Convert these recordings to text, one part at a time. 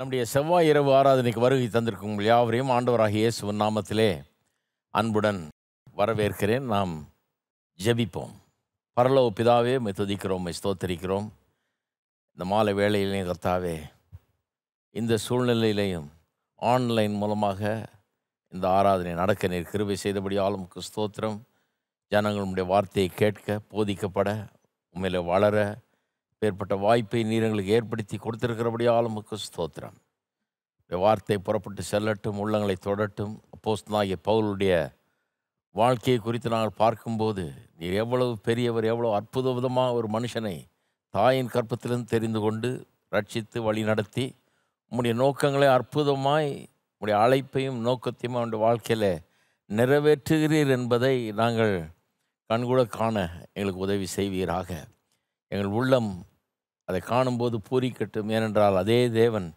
நம்முடைய செவ்வாய் இரவு ஆராதனைக்கு வருகை தந்திருக்கும் யாவரையும் ஆண்டவராக இயேசுவின் நாமத்திலே அன்புடன் வரவேற்கிறேன் நாம் ஜெபிப்போம் பரலோ பிதாவே மை துதிக்கிறோம் மை ஸ்தோத்தரிக்கிறோம் இந்த மாலை வேலையிலையும் கர்த்தாவே இந்த சூழ்நிலையிலையும் ஆன்லைன் மூலமாக இந்த ஆராதனை நடக்க நீர் கிருவை செய்தபடியாலும் ஸ்தோத்திரம் ஜனங்களுடைய வார்த்தையை கேட்க போதிக்கப்பட உண்மையில் வளர ஏற்பட்ட வாய்ப்பை நீர் எங்களுக்கு ஏற்படுத்தி கொடுத்திருக்கிறபடியால் உமக்கு ஸ்தோத்திரம் வார்த்தை புறப்பட்டு செல்லட்டும் உள்ளங்களை தொடட்டும் அப்போஸ் நாகிய பவுலுடைய வாழ்க்கையை குறித்து நாங்கள் பார்க்கும்போது நீர் எவ்வளவு பெரியவர் எவ்வளோ அற்புத விதமாக ஒரு மனுஷனை தாயின் கற்பத்திலிருந்து தெரிந்து கொண்டு ரட்சித்து வழி நடத்தி உம்முடைய நோக்கங்களை அற்புதமாய் உடைய அழைப்பையும் நோக்கத்தையும் அவனுடைய வாழ்க்கையில் நிறைவேற்றுகிறீர் என்பதை நாங்கள் கண்கூட காண எங்களுக்கு உதவி செய்வீராக எங்கள் உள்ளம் அதை காணும்போது பூரிக்கட்டும் ஏனென்றால் அதே தேவன்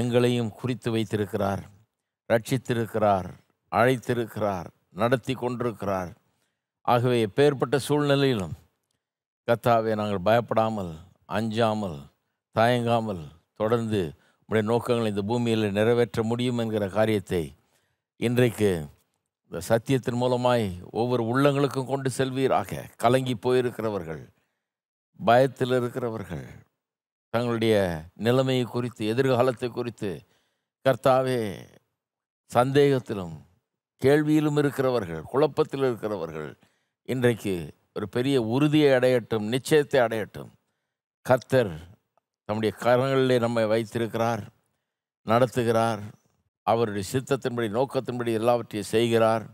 எங்களையும் குறித்து வைத்திருக்கிறார் ரட்சித்திருக்கிறார் அழைத்திருக்கிறார் நடத்தி கொண்டிருக்கிறார் ஆகவே எப்பேற்பட்ட சூழ்நிலையிலும் கத்தாவை நாங்கள் பயப்படாமல் அஞ்சாமல் தயங்காமல் தொடர்ந்து உடைய நோக்கங்களை இந்த பூமியில் நிறைவேற்ற முடியும் என்கிற காரியத்தை இன்றைக்கு இந்த சத்தியத்தின் மூலமாய் ஒவ்வொரு உள்ளங்களுக்கும் கொண்டு செல்வீராக கலங்கி போயிருக்கிறவர்கள் பயத்தில் இருக்கிறவர்கள் தங்களுடைய நிலைமையை குறித்து எதிர்காலத்தை குறித்து கர்த்தாவே சந்தேகத்திலும் கேள்வியிலும் இருக்கிறவர்கள் குழப்பத்தில் இருக்கிறவர்கள் இன்றைக்கு ஒரு பெரிய உறுதியை அடையட்டும் நிச்சயத்தை அடையட்டும் கர்த்தர் நம்முடைய கரங்களிலே நம்மை வைத்திருக்கிறார் நடத்துகிறார் அவருடைய சித்தத்தின்படி நோக்கத்தின்படி எல்லாவற்றையும் செய்கிறார்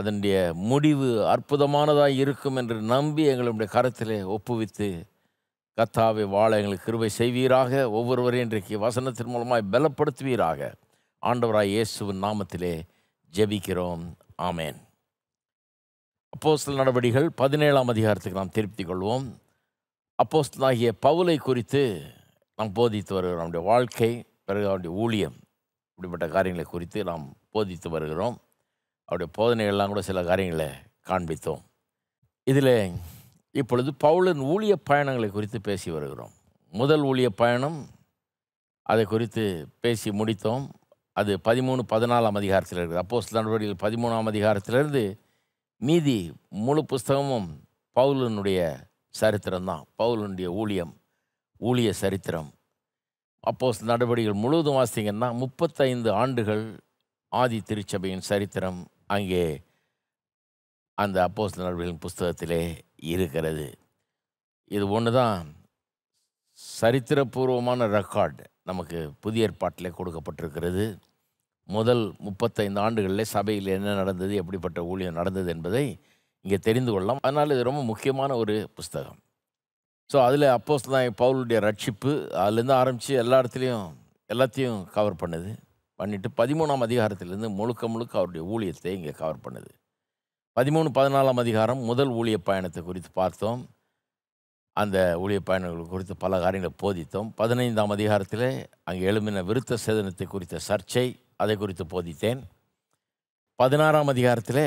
அதனுடைய முடிவு அற்புதமானதாக இருக்கும் என்று நம்பி எங்களுடைய கரத்திலே ஒப்புவித்து கத்தாவை வாழ எங்களுக்கு கிருபை செய்வீராக ஒவ்வொருவரையும் இன்றைக்கு வசனத்தின் மூலமாக பலப்படுத்துவீராக ஆண்டவராய் இயேசுவின் நாமத்திலே ஜெபிக்கிறோம் ஆமேன் அப்போஸ்தல் நடவடிகள் பதினேழாம் அதிகாரத்துக்கு நாம் திருப்தி கொள்வோம் அப்போஸ்தலாகிய பவுலை குறித்து நாம் போதித்து வருகிறோம் நம்முடைய வாழ்க்கை பிறகு அவருடைய ஊழியம் இப்படிப்பட்ட காரியங்களை குறித்து நாம் போதித்து வருகிறோம் அவருடைய போதனைகள்லாம் கூட சில காரியங்களை காண்பித்தோம் இதில் இப்பொழுது பவுலின் ஊழிய பயணங்களை குறித்து பேசி வருகிறோம் முதல் ஊழிய பயணம் அதை குறித்து பேசி முடித்தோம் அது பதிமூணு பதினாலாம் அதிகாரத்தில் இருக்குது அப்போஸ் நடவடிக்கைகள் பதிமூணாம் அதிகாரத்திலிருந்து மீதி முழு புஸ்தகமும் பவுலனுடைய சரித்திரம் தான் பவுலனுடைய ஊழியம் ஊழிய சரித்திரம் அப்போஸ் நடவடிக்கைகள் முழுவதும் வாசிங்கன்னா முப்பத்தைந்து ஆண்டுகள் ஆதி திருச்சபையின் சரித்திரம் அங்கே அந்த அப்போஸ் நடவடிக்கைகளின் புஸ்தகத்திலே இருக்கிறது இது ஒன்று தான் சரித்திரபூர்வமான ரெக்கார்டு நமக்கு புதிய ஏற்பாட்டில் கொடுக்கப்பட்டிருக்கிறது முதல் முப்பத்தைந்து ஆண்டுகளில் சபையில் என்ன நடந்தது எப்படிப்பட்ட ஊழியம் நடந்தது என்பதை இங்கே தெரிந்து கொள்ளலாம் அதனால் இது ரொம்ப முக்கியமான ஒரு புஸ்தகம் ஸோ அதில் அப்போஸ் தான் பவுலுடைய ரட்சிப்பு அதுலேருந்து ஆரம்பித்து எல்லா இடத்துலையும் எல்லாத்தையும் கவர் பண்ணுது பண்ணிட்டு பதிமூணாம் அதிகாரத்திலேருந்து முழுக்க முழுக்க அவருடைய ஊழியத்தை இங்கே கவர் பண்ணுது பதிமூணு பதினாலாம் அதிகாரம் முதல் ஊழிய பயணத்தை குறித்து பார்த்தோம் அந்த ஊழிய பயணங்கள் குறித்து பல காரியங்களை போதித்தோம் பதினைந்தாம் அதிகாரத்தில் அங்கே எழுமின விருத்த சேதனத்தை குறித்த சர்ச்சை அதை குறித்து போதித்தேன் பதினாறாம் அதிகாரத்தில்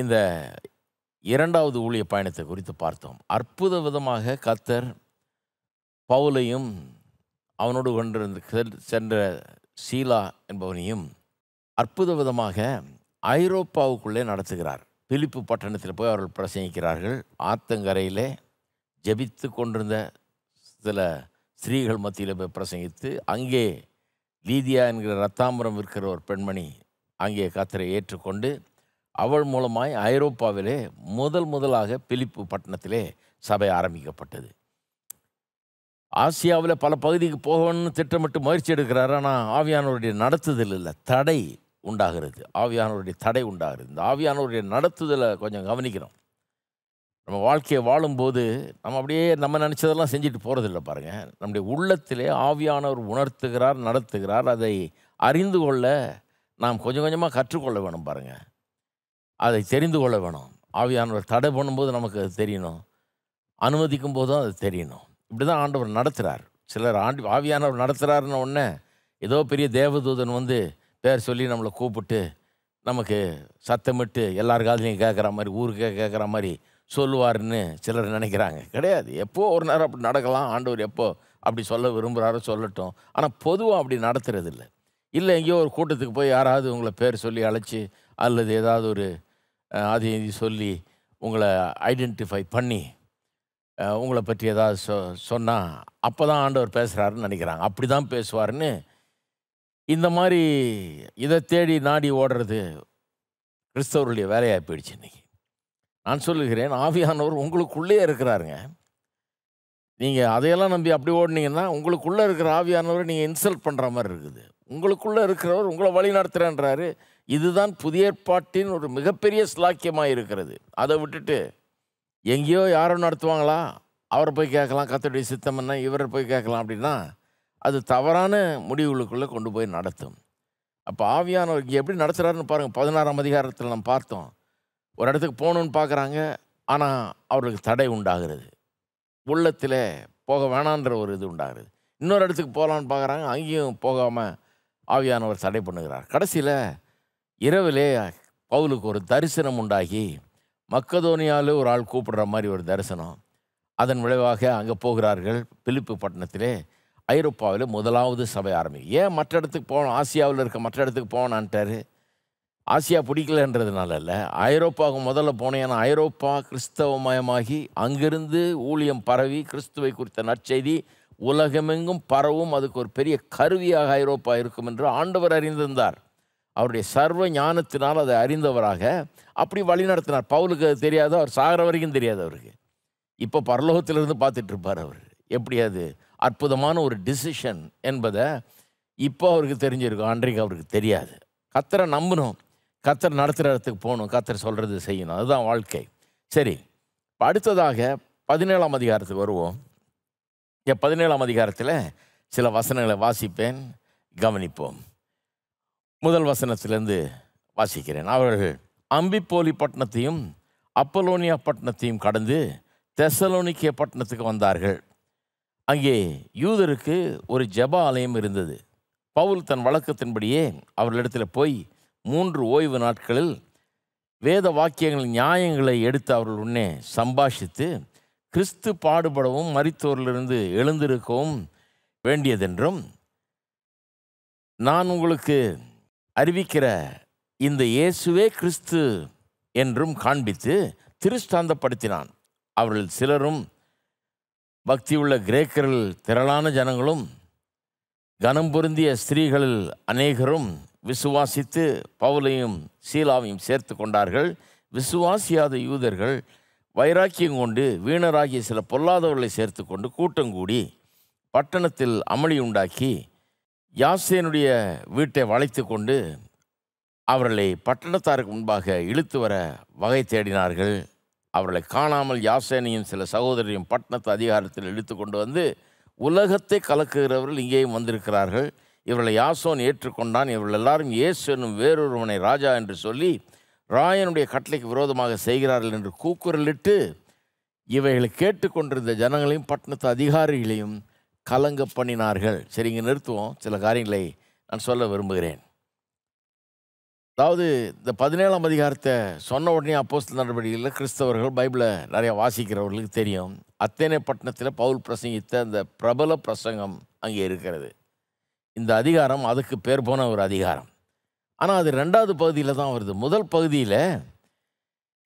இந்த இரண்டாவது ஊழிய பயணத்தை குறித்து பார்த்தோம் அற்புத விதமாக கத்தர் பவுலையும் அவனோடு கொண்டிருந்து சென்ற சீலா என்பவனையும் அற்புத விதமாக ஐரோப்பாவுக்குள்ளே நடத்துகிறார் பிலிப்பு பட்டணத்தில் போய் அவர்கள் பிரசங்கிக்கிறார்கள் ஆத்தங்கரையிலே ஜபித்து கொண்டிருந்த சில ஸ்திரீகள் மத்தியில் போய் பிரசங்கித்து அங்கே லீதியா என்கிற ரத்தாம்பரம் இருக்கிற ஒரு பெண்மணி அங்கே கத்தரை ஏற்றுக்கொண்டு அவள் மூலமாய் ஐரோப்பாவிலே முதல் முதலாக பிலிப்பு பட்டணத்திலே சபை ஆரம்பிக்கப்பட்டது ஆசியாவில் பல பகுதிக்கு போகணும்னு திட்டமிட்டு முயற்சி எடுக்கிறாரு ஆனால் ஆவியானவருடைய நடத்துதல் இல்லை தடை உண்டாகிறது ஆவியானவருடைய தடை உண்டாகிறது இந்த ஆவியானவருடைய நடத்துதலை கொஞ்சம் கவனிக்கிறோம் நம்ம வாழ்க்கையை வாழும்போது நம்ம அப்படியே நம்ம நினச்சதெல்லாம் செஞ்சுட்டு போகிறதில்ல பாருங்கள் நம்முடைய உள்ளத்திலே ஆவியானவர் உணர்த்துகிறார் நடத்துகிறார் அதை அறிந்து கொள்ள நாம் கொஞ்சம் கொஞ்சமாக கற்றுக்கொள்ள வேணும் பாருங்கள் அதை தெரிந்து கொள்ள வேணும் ஆவியானவர் தடை பண்ணும்போது நமக்கு அது தெரியணும் அனுமதிக்கும் போதும் அது தெரியணும் இப்படி தான் ஆண்டவர் நடத்துகிறார் சிலர் ஆண்டு ஆவியானவர் நடத்துகிறாருன்னு ஒன்று ஏதோ பெரிய தேவதூதன் வந்து பேர் சொல்லி நம்மளை கூப்பிட்டு நமக்கு சத்தமிட்டு எல்லார் காதலையும் கேட்குற மாதிரி ஊருக்கே கேட்குற மாதிரி சொல்லுவார்னு சிலர் நினைக்கிறாங்க கிடையாது எப்போ ஒரு நேரம் அப்படி நடக்கலாம் ஆண்டவர் எப்போ அப்படி சொல்ல விரும்புகிறாரோ சொல்லட்டும் ஆனால் பொதுவாக அப்படி நடத்துறது இல்லை இல்லை எங்கேயோ ஒரு கூட்டத்துக்கு போய் யாராவது உங்களை பேர் சொல்லி அழைச்சி அல்லது ஏதாவது ஒரு அது சொல்லி உங்களை ஐடென்டிஃபை பண்ணி உங்களை பற்றி ஏதாவது சொ சொன்னால் அப்போ தான் ஆண்டவர் பேசுகிறாருன்னு நினைக்கிறாங்க அப்படி தான் பேசுவார்னு இந்த மாதிரி இதை தேடி நாடி ஓடுறது கிறிஸ்தவர்களுடைய வேலையாக போயிடுச்சு இன்றைக்கி நான் சொல்லுகிறேன் ஆவியானவர் உங்களுக்குள்ளே இருக்கிறாருங்க நீங்கள் அதையெல்லாம் நம்பி அப்படி ஓடினீங்கன்னா உங்களுக்குள்ளே இருக்கிற ஆவியானவரை நீங்கள் இன்சல்ட் பண்ணுற மாதிரி இருக்குது உங்களுக்குள்ளே இருக்கிறவர் உங்களை வழி நடத்துகிறேன்றாரு இதுதான் புதிய ஏற்பாட்டின் ஒரு மிகப்பெரிய ஸ்லாக்கியமாக இருக்கிறது அதை விட்டுட்டு எங்கேயோ யாரோ நடத்துவாங்களா அவரை போய் கேட்கலாம் கத்தோடைய சித்தம் என்ன இவரை போய் கேட்கலாம் அப்படின்னா அது தவறான முடிவுகளுக்குள்ளே கொண்டு போய் நடத்தும் அப்போ ஆவியானவர் இங்கே எப்படி நடத்துகிறாருன்னு பாருங்கள் பதினாறாம் அதிகாரத்தில் நம்ம பார்த்தோம் ஒரு இடத்துக்கு போகணுன்னு பார்க்குறாங்க ஆனால் அவர்களுக்கு தடை உண்டாகிறது உள்ளத்தில் போக வேணான்ற ஒரு இது உண்டாகிறது இன்னொரு இடத்துக்கு போகலான்னு பார்க்குறாங்க அங்கேயும் போகாமல் ஆவியானவர் தடை பண்ணுகிறார் கடைசியில் இரவிலே பவுலுக்கு ஒரு தரிசனம் உண்டாகி மக்கதோனியாவில் ஒரு ஆள் கூப்பிடுற மாதிரி ஒரு தரிசனம் அதன் விளைவாக அங்கே போகிறார்கள் பிலிப்பு பட்டணத்திலே ஐரோப்பாவில் முதலாவது சபை ஆரம்பிக்கும் ஏன் மற்ற இடத்துக்கு போகணும் ஆசியாவில் இருக்க மற்ற இடத்துக்கு போகணான்ட்டாரு ஆசியா பிடிக்கலன்றதுனால இல்லை ஐரோப்பாவுக்கு முதல்ல போனேன் ஐரோப்பா கிறிஸ்தவமயமாகி அங்கிருந்து ஊழியம் பரவி கிறிஸ்துவை குறித்த நற்செய்தி உலகமெங்கும் பரவும் அதுக்கு ஒரு பெரிய கருவியாக ஐரோப்பா இருக்கும் என்று ஆண்டவர் அறிந்திருந்தார் அவருடைய சர்வ ஞானத்தினால் அதை அறிந்தவராக அப்படி வழி நடத்தினார் பவுலுக்கு அது தெரியாது அவர் சாகிற வரைக்கும் தெரியாது அவருக்கு இப்போ பரலோகத்திலிருந்து பார்த்துட்டு இருப்பார் அவர் எப்படி அது அற்புதமான ஒரு டிசிஷன் என்பதை இப்போ அவருக்கு தெரிஞ்சிருக்கும் அன்றைக்கு அவருக்கு தெரியாது கத்தரை நம்பணும் கத்தர் நடத்துகிற இடத்துக்கு போகணும் கத்தர் சொல்கிறது செய்யணும் அதுதான் வாழ்க்கை சரி அடுத்ததாக பதினேழாம் அதிகாரத்துக்கு வருவோம் என் பதினேழாம் அதிகாரத்தில் சில வசனங்களை வாசிப்பேன் கவனிப்போம் முதல் வசனத்திலிருந்து வாசிக்கிறேன் அவர்கள் அம்பிப்போலி பட்டணத்தையும் அப்பலோனியா பட்டணத்தையும் கடந்து தெசலோனிக்கிய பட்டணத்துக்கு வந்தார்கள் அங்கே யூதருக்கு ஒரு ஜப ஆலயம் இருந்தது பவுல் தன் வழக்கத்தின்படியே அவர்களிடத்தில் போய் மூன்று ஓய்வு நாட்களில் வேத வாக்கியங்கள் நியாயங்களை எடுத்து அவர்கள் உன்னே சம்பாஷித்து கிறிஸ்து பாடுபடவும் மறித்தோரிலிருந்து எழுந்திருக்கவும் வேண்டியதென்றும் நான் உங்களுக்கு அறிவிக்கிற இந்த இயேசுவே கிறிஸ்து என்றும் காண்பித்து திருஷ்டாந்தப்படுத்தினான் அவர்கள் சிலரும் பக்தியுள்ள கிரேக்கரில் திரளான ஜனங்களும் கனம் பொருந்திய ஸ்திரீகளில் அநேகரும் விசுவாசித்து பவுலையும் சீலாவையும் சேர்த்து கொண்டார்கள் விசுவாசியாத யூதர்கள் வைராக்கியம் கொண்டு வீணராகிய சில பொல்லாதவர்களை சேர்த்து கொண்டு கூட்டங்கூடி பட்டணத்தில் அமளி உண்டாக்கி யாசேனுடைய வீட்டை வளைத்து கொண்டு அவர்களை பட்டணத்தாருக்கு முன்பாக இழுத்து வர வகை தேடினார்கள் அவர்களை காணாமல் யாசேனையும் சில சகோதரியும் பட்டணத்து அதிகாரத்தில் இழுத்து கொண்டு வந்து உலகத்தை கலக்குகிறவர்கள் இங்கேயும் வந்திருக்கிறார்கள் இவர்களை யாசோன் ஏற்றுக்கொண்டான் இவர்கள் எல்லாரும் இயேசு என்னும் வேறொருவனை ராஜா என்று சொல்லி ராயனுடைய கட்டளைக்கு விரோதமாக செய்கிறார்கள் என்று கூக்குரலிட்டு இவைகளை கேட்டுக்கொண்டிருந்த ஜனங்களையும் பட்டணத்து அதிகாரிகளையும் கலங்க பண்ணினார்கள் சரி இங்கே நிறுத்துவோம் சில காரியங்களை நான் சொல்ல விரும்புகிறேன் அதாவது இந்த பதினேழாம் அதிகாரத்தை சொன்ன உடனே அப்போஸ்தல் நடவடிக்கையில் கிறிஸ்தவர்கள் பைபிளை நிறையா வாசிக்கிறவர்களுக்கு தெரியும் அத்தேனே பட்டணத்தில் பவுல் பிரசங்கித்த அந்த பிரபல பிரசங்கம் அங்கே இருக்கிறது இந்த அதிகாரம் அதுக்கு பேர் போன ஒரு அதிகாரம் ஆனால் அது ரெண்டாவது பகுதியில் தான் வருது முதல் பகுதியில்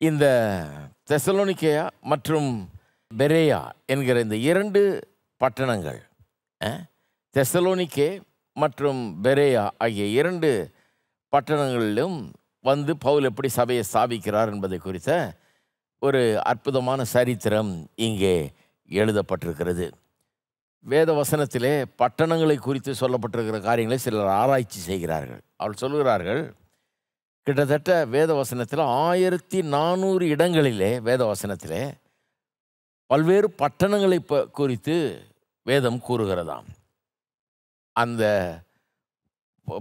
இந்த தெசலோனிக்கேயா மற்றும் பெரேயா என்கிற இந்த இரண்டு பட்டணங்கள் தெசலோனிக்கே மற்றும் பெரேயா ஆகிய இரண்டு பட்டணங்களிலும் வந்து பவுல் எப்படி சபையை ஸ்தாபிக்கிறார் என்பதை குறித்த ஒரு அற்புதமான சரித்திரம் இங்கே எழுதப்பட்டிருக்கிறது வேத வசனத்திலே பட்டணங்களை குறித்து சொல்லப்பட்டிருக்கிற காரியங்களை சிலர் ஆராய்ச்சி செய்கிறார்கள் அவள் சொல்கிறார்கள் கிட்டத்தட்ட வேத வசனத்தில் ஆயிரத்தி நானூறு இடங்களிலே வேத வசனத்திலே பல்வேறு பட்டணங்களை ப குறித்து வேதம் கூறுகிறதாம் அந்த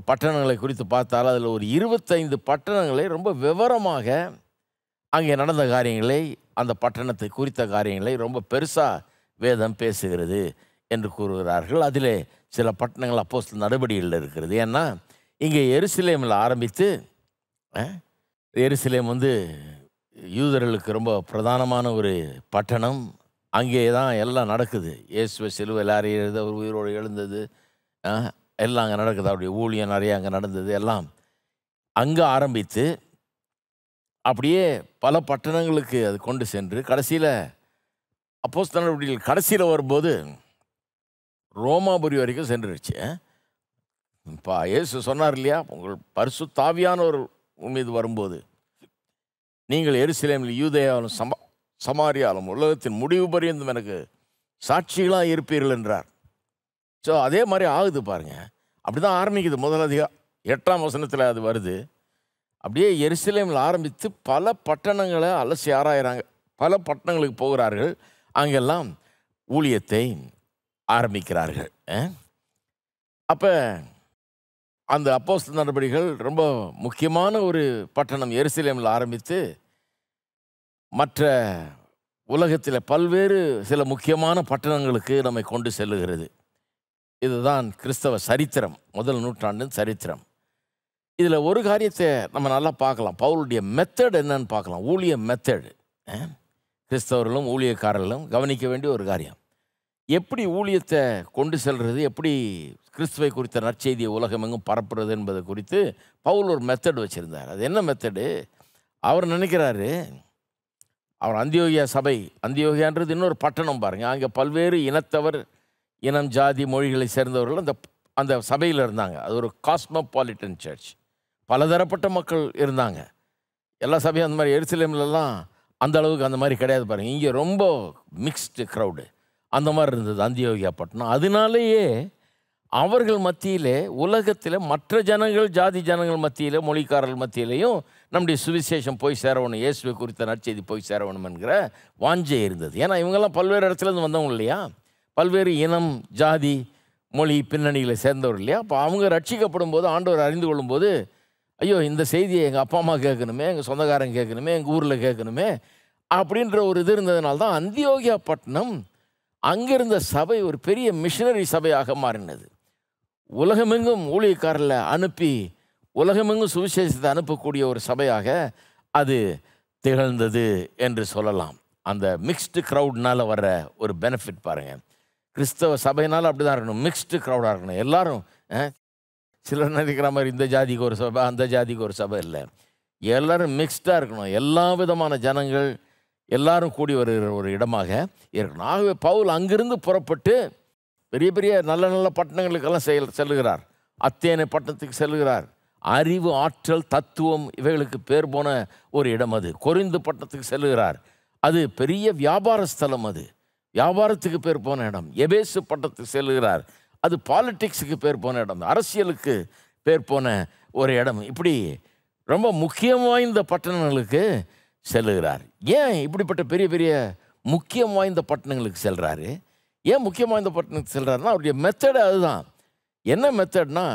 பட்டணங்களை குறித்து பார்த்தால் அதில் ஒரு இருபத்தைந்து பட்டணங்களை ரொம்ப விவரமாக அங்கே நடந்த காரியங்களை அந்த பட்டணத்தை குறித்த காரியங்களை ரொம்ப பெருசாக வேதம் பேசுகிறது என்று கூறுகிறார்கள் அதிலே சில பட்டணங்கள் சில நடவடிக்கைகள் இருக்கிறது ஏன்னா இங்கே எருசலேமில் ஆரம்பித்து எருசலேம் வந்து யூதர்களுக்கு ரொம்ப பிரதானமான ஒரு பட்டணம் அங்கே தான் எல்லாம் நடக்குது இயேசுவ சிலுவை எல்லாரையும் எழுத ஒரு உயிரோடு எழுந்தது எல்லாம் அங்கே நடக்குது அவருடைய ஊழியம் நிறைய அங்கே நடந்தது எல்லாம் அங்கே ஆரம்பித்து அப்படியே பல பட்டணங்களுக்கு அது கொண்டு சென்று கடைசியில் அப்போஸ் தன்னுடைய கடைசியில் வரும்போது ரோமாபுரி வரைக்கும் சென்றுருச்சு இப்போ இயேசு சொன்னார் இல்லையா உங்கள் பரிசு தாவியானவர் மீது வரும்போது நீங்கள் எருசலேமில் யூதையாலும் சமா சமாரியாலும் உலகத்தின் முடிவு பரியந்தும் எனக்கு சாட்சிகளாக இருப்பீர்கள் என்றார் ஸோ அதே மாதிரி ஆகுது பாருங்கள் அப்படி தான் ஆரம்பிக்குது முதல் அதிகம் எட்டாம் வசனத்தில் அது வருது அப்படியே எருசலேமில் ஆரம்பித்து பல பட்டணங்களை அலசி ஆராயிறாங்க பல பட்டணங்களுக்கு போகிறார்கள் அங்கெல்லாம் ஊழியத்தை ஆரம்பிக்கிறார்கள் அப்போ அந்த அப்போஸ் நடவடிக்கைகள் ரொம்ப முக்கியமான ஒரு பட்டணம் எருசலேமில் ஆரம்பித்து மற்ற உலகத்தில் பல்வேறு சில முக்கியமான பட்டணங்களுக்கு நம்மை கொண்டு செல்லுகிறது இதுதான் கிறிஸ்தவ சரித்திரம் முதல் நூற்றாண்டின் சரித்திரம் இதில் ஒரு காரியத்தை நம்ம நல்லா பார்க்கலாம் பவுலுடைய மெத்தட் என்னன்னு பார்க்கலாம் ஊழிய மெத்தடு கிறிஸ்தவர்களும் ஊழியக்காரர்களும் கவனிக்க வேண்டிய ஒரு காரியம் எப்படி ஊழியத்தை கொண்டு செல்வது எப்படி கிறிஸ்துவை குறித்த நற்செய்தியை உலகம் எங்கும் பரப்புறது என்பது குறித்து பவுல் ஒரு மெத்தட் வச்சுருந்தார் அது என்ன மெத்தடு அவர் நினைக்கிறாரு அவர் அந்தியோகியா சபை அந்தியோகியான்றது இன்னொரு பட்டணம் பாருங்கள் அங்கே பல்வேறு இனத்தவர் இனம் ஜாதி மொழிகளை சேர்ந்தவர்கள் அந்த அந்த சபையில் இருந்தாங்க அது ஒரு காஸ்மோபாலிட்டன் சர்ச் பலதரப்பட்ட மக்கள் இருந்தாங்க எல்லா சபையும் அந்த மாதிரி எருசலேம்லலாம் அந்த அளவுக்கு அந்த மாதிரி கிடையாது பாருங்கள் இங்கே ரொம்ப மிக்ஸ்டு க்ரௌடு அந்த மாதிரி இருந்தது அந்தியோகியா பட்டணம் அதனாலேயே அவர்கள் மத்தியிலே உலகத்தில் மற்ற ஜனங்கள் ஜாதி ஜனங்கள் மத்தியில் மொழிக்காரர்கள் மத்தியிலையும் நம்முடைய சுவிசேஷம் போய் சேரவணும் இயேசுவை குறித்த நற்செய்தி போய் சேரவணும் என்கிற வாஞ்சை இருந்தது ஏன்னா இவங்கெல்லாம் பல்வேறு இடத்துலேருந்து வந்தவங்க இல்லையா பல்வேறு இனம் ஜாதி மொழி பின்னணிகளை சேர்ந்தவர் இல்லையா அப்போ அவங்க ரட்சிக்கப்படும் போது ஆண்டவர் அறிந்து கொள்ளும்போது ஐயோ இந்த செய்தியை எங்கள் அப்பா அம்மா கேட்கணுமே எங்கள் சொந்தக்காரங்க கேட்கணுமே எங்கள் ஊரில் கேட்கணுமே அப்படின்ற ஒரு இது இருந்ததுனால தான் அந்தியோகியா பட்டினம் அங்கிருந்த சபை ஒரு பெரிய மிஷினரி சபையாக மாறினது உலகமெங்கும் ஊழியக்காரில் அனுப்பி உலகமெங்கும் சுவிசேஷத்தை அனுப்பக்கூடிய ஒரு சபையாக அது திகழ்ந்தது என்று சொல்லலாம் அந்த மிக்ஸ்டு க்ரௌட்னால் வர்ற ஒரு பெனிஃபிட் பாருங்கள் கிறிஸ்தவ சபையினால் அப்படி தான் இருக்கணும் மிக்ஸ்டு க்ரௌடாக இருக்கணும் எல்லோரும் சிலர் நினைக்கிற மாதிரி இந்த ஜாதிக்கு ஒரு சபை அந்த ஜாதிக்கு ஒரு சபை இல்லை எல்லோரும் மிக்ஸ்டாக இருக்கணும் எல்லா விதமான ஜனங்கள் எல்லாரும் கூடி வருகிற ஒரு இடமாக இருக்கணும் ஆகவே பவுல் அங்கிருந்து புறப்பட்டு பெரிய பெரிய நல்ல நல்ல பட்டணங்களுக்கெல்லாம் செல் செல்லுகிறார் அத்தேனை பட்டணத்துக்கு செல்லுகிறார் அறிவு ஆற்றல் தத்துவம் இவைகளுக்கு பேர் போன ஒரு இடம் அது கொரிந்து பட்டணத்துக்கு செல்லுகிறார் அது பெரிய வியாபார ஸ்தலம் அது வியாபாரத்துக்கு பேர் போன இடம் எபேசு பட்டத்துக்கு செல்லுகிறார் அது பாலிட்டிக்ஸுக்கு பேர் போன இடம் அரசியலுக்கு பேர் போன ஒரு இடம் இப்படி ரொம்ப முக்கியம் வாய்ந்த பட்டணங்களுக்கு செல்லுகிறார் ஏன் இப்படிப்பட்ட பெரிய பெரிய முக்கியம் வாய்ந்த பட்டணங்களுக்கு செல்கிறாரு ஏன் முக்கியமாக இந்த பட்டணத்துக்கு செல்கிறாருன்னா அவருடைய மெத்தடு அதுதான் என்ன மெத்தட்னா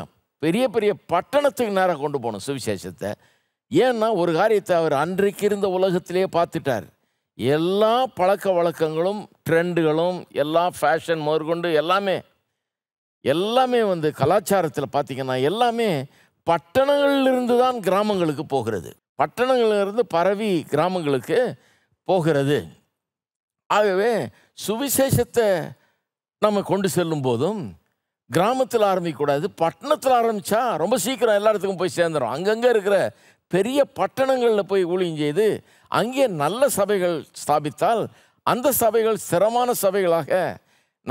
பெரிய பெரிய பட்டணத்துக்கு நேராக கொண்டு போகணும் சுவிசேஷத்தை ஏன்னா ஒரு காரியத்தை அவர் அன்றைக்கு இருந்த உலகத்திலே பார்த்துட்டார் எல்லா பழக்க வழக்கங்களும் ட்ரெண்டுகளும் எல்லா ஃபேஷன் முதற்கொண்டு எல்லாமே எல்லாமே வந்து கலாச்சாரத்தில் பார்த்திங்கன்னா எல்லாமே பட்டணங்கள்லேருந்து தான் கிராமங்களுக்கு போகிறது பட்டணங்கள்லேருந்து பரவி கிராமங்களுக்கு போகிறது ஆகவே சுவிசேஷத்தை நம்ம கொண்டு செல்லும் போதும் கிராமத்தில் ஆரம்பிக்கக்கூடாது பட்டணத்தில் ஆரம்பித்தா ரொம்ப சீக்கிரம் எல்லா இடத்துக்கும் போய் சேர்ந்துடும் அங்கங்கே இருக்கிற பெரிய பட்டணங்களில் போய் ஊழியம் செய்து அங்கே நல்ல சபைகள் ஸ்தாபித்தால் அந்த சபைகள் சிரமமான சபைகளாக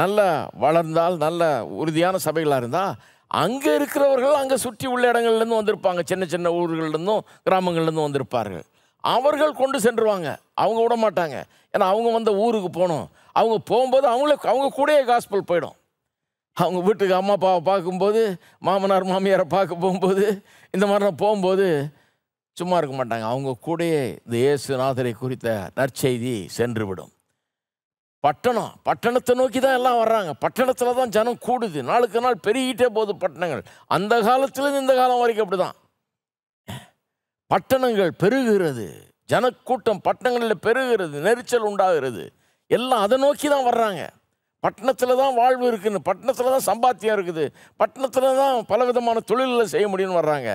நல்ல வளர்ந்தால் நல்ல உறுதியான சபைகளாக இருந்தால் அங்கே இருக்கிறவர்கள் அங்கே சுற்றி உள்ள இடங்கள்லேருந்து வந்திருப்பாங்க சின்ன சின்ன ஊர்கள்லேருந்தும் கிராமங்கள்லேருந்தும் வந்திருப்பார்கள் அவர்கள் கொண்டு சென்றுவாங்க அவங்க விட மாட்டாங்க ஏன்னா அவங்க வந்த ஊருக்கு போகணும் அவங்க போகும்போது அவங்கள அவங்க கூடயே காஸ்பிள் போயிடும் அவங்க வீட்டுக்கு அம்மா அப்பாவை பார்க்கும்போது மாமனார் மாமியாரை பார்க்க போகும்போது இந்த மாதிரிலாம் போகும்போது சும்மா இருக்க மாட்டாங்க அவங்க கூடயே இந்த இயேசுநாதரை குறித்த நற்செய்தி சென்றுவிடும் பட்டணம் பட்டணத்தை நோக்கி தான் எல்லாம் வர்றாங்க பட்டணத்தில் தான் ஜனம் கூடுது நாளுக்கு நாள் பெருகிட்டே போகுது பட்டணங்கள் அந்த காலத்துலேருந்து இந்த காலம் வரைக்கும் அப்படி தான் பட்டணங்கள் பெருகிறது ஜனக்கூட்டம் பட்டணங்களில் பெருகிறது நெரிச்சல் உண்டாகிறது எல்லாம் அதை நோக்கி தான் வர்றாங்க பட்டணத்தில் தான் வாழ்வு இருக்குன்னு பட்டணத்தில் தான் சம்பாத்தியம் இருக்குது பட்டணத்தில் தான் பலவிதமான தொழில்களை செய்ய முடியும்னு வர்றாங்க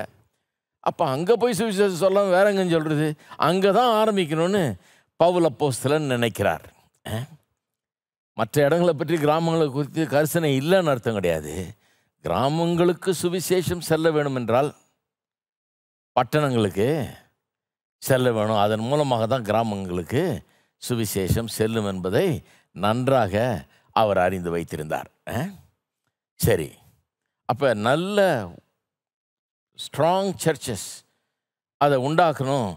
அப்போ அங்கே போய் சுவிசேஷம் சொல்ல வேற சொல்கிறது அங்கே தான் ஆரம்பிக்கணும்னு பவுல போஸ்தலன் நினைக்கிறார் மற்ற இடங்களை பற்றி கிராமங்களை குறித்து கரிசனை இல்லைன்னு அர்த்தம் கிடையாது கிராமங்களுக்கு சுவிசேஷம் செல்ல வேணும் என்றால் பட்டணங்களுக்கு செல்ல வேணும் அதன் மூலமாக தான் கிராமங்களுக்கு சுவிசேஷம் செல்லும் என்பதை நன்றாக அவர் அறிந்து வைத்திருந்தார் சரி அப்போ நல்ல ஸ்ட்ராங் சர்ச்சஸ் அதை உண்டாக்கணும்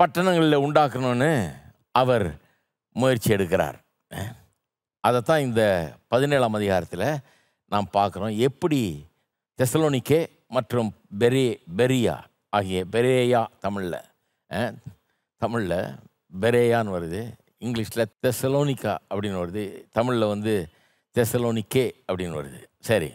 பட்டணங்களில் உண்டாக்கணும்னு அவர் முயற்சி எடுக்கிறார் அதைத்தான் இந்த பதினேழாம் அதிகாரத்தில் நாம் பார்க்குறோம் எப்படி தெசலோனிக்கே மற்றும் பெரே பெரியா ஆகிய பெரேயா தமிழில் தமிழில் பெரேயான்னு வருது இங்கிலீஷில் தெசலோனிக்கா அப்படின்னு வருது தமிழில் வந்து தெசலோனிக்கே அப்படின்னு வருது சரி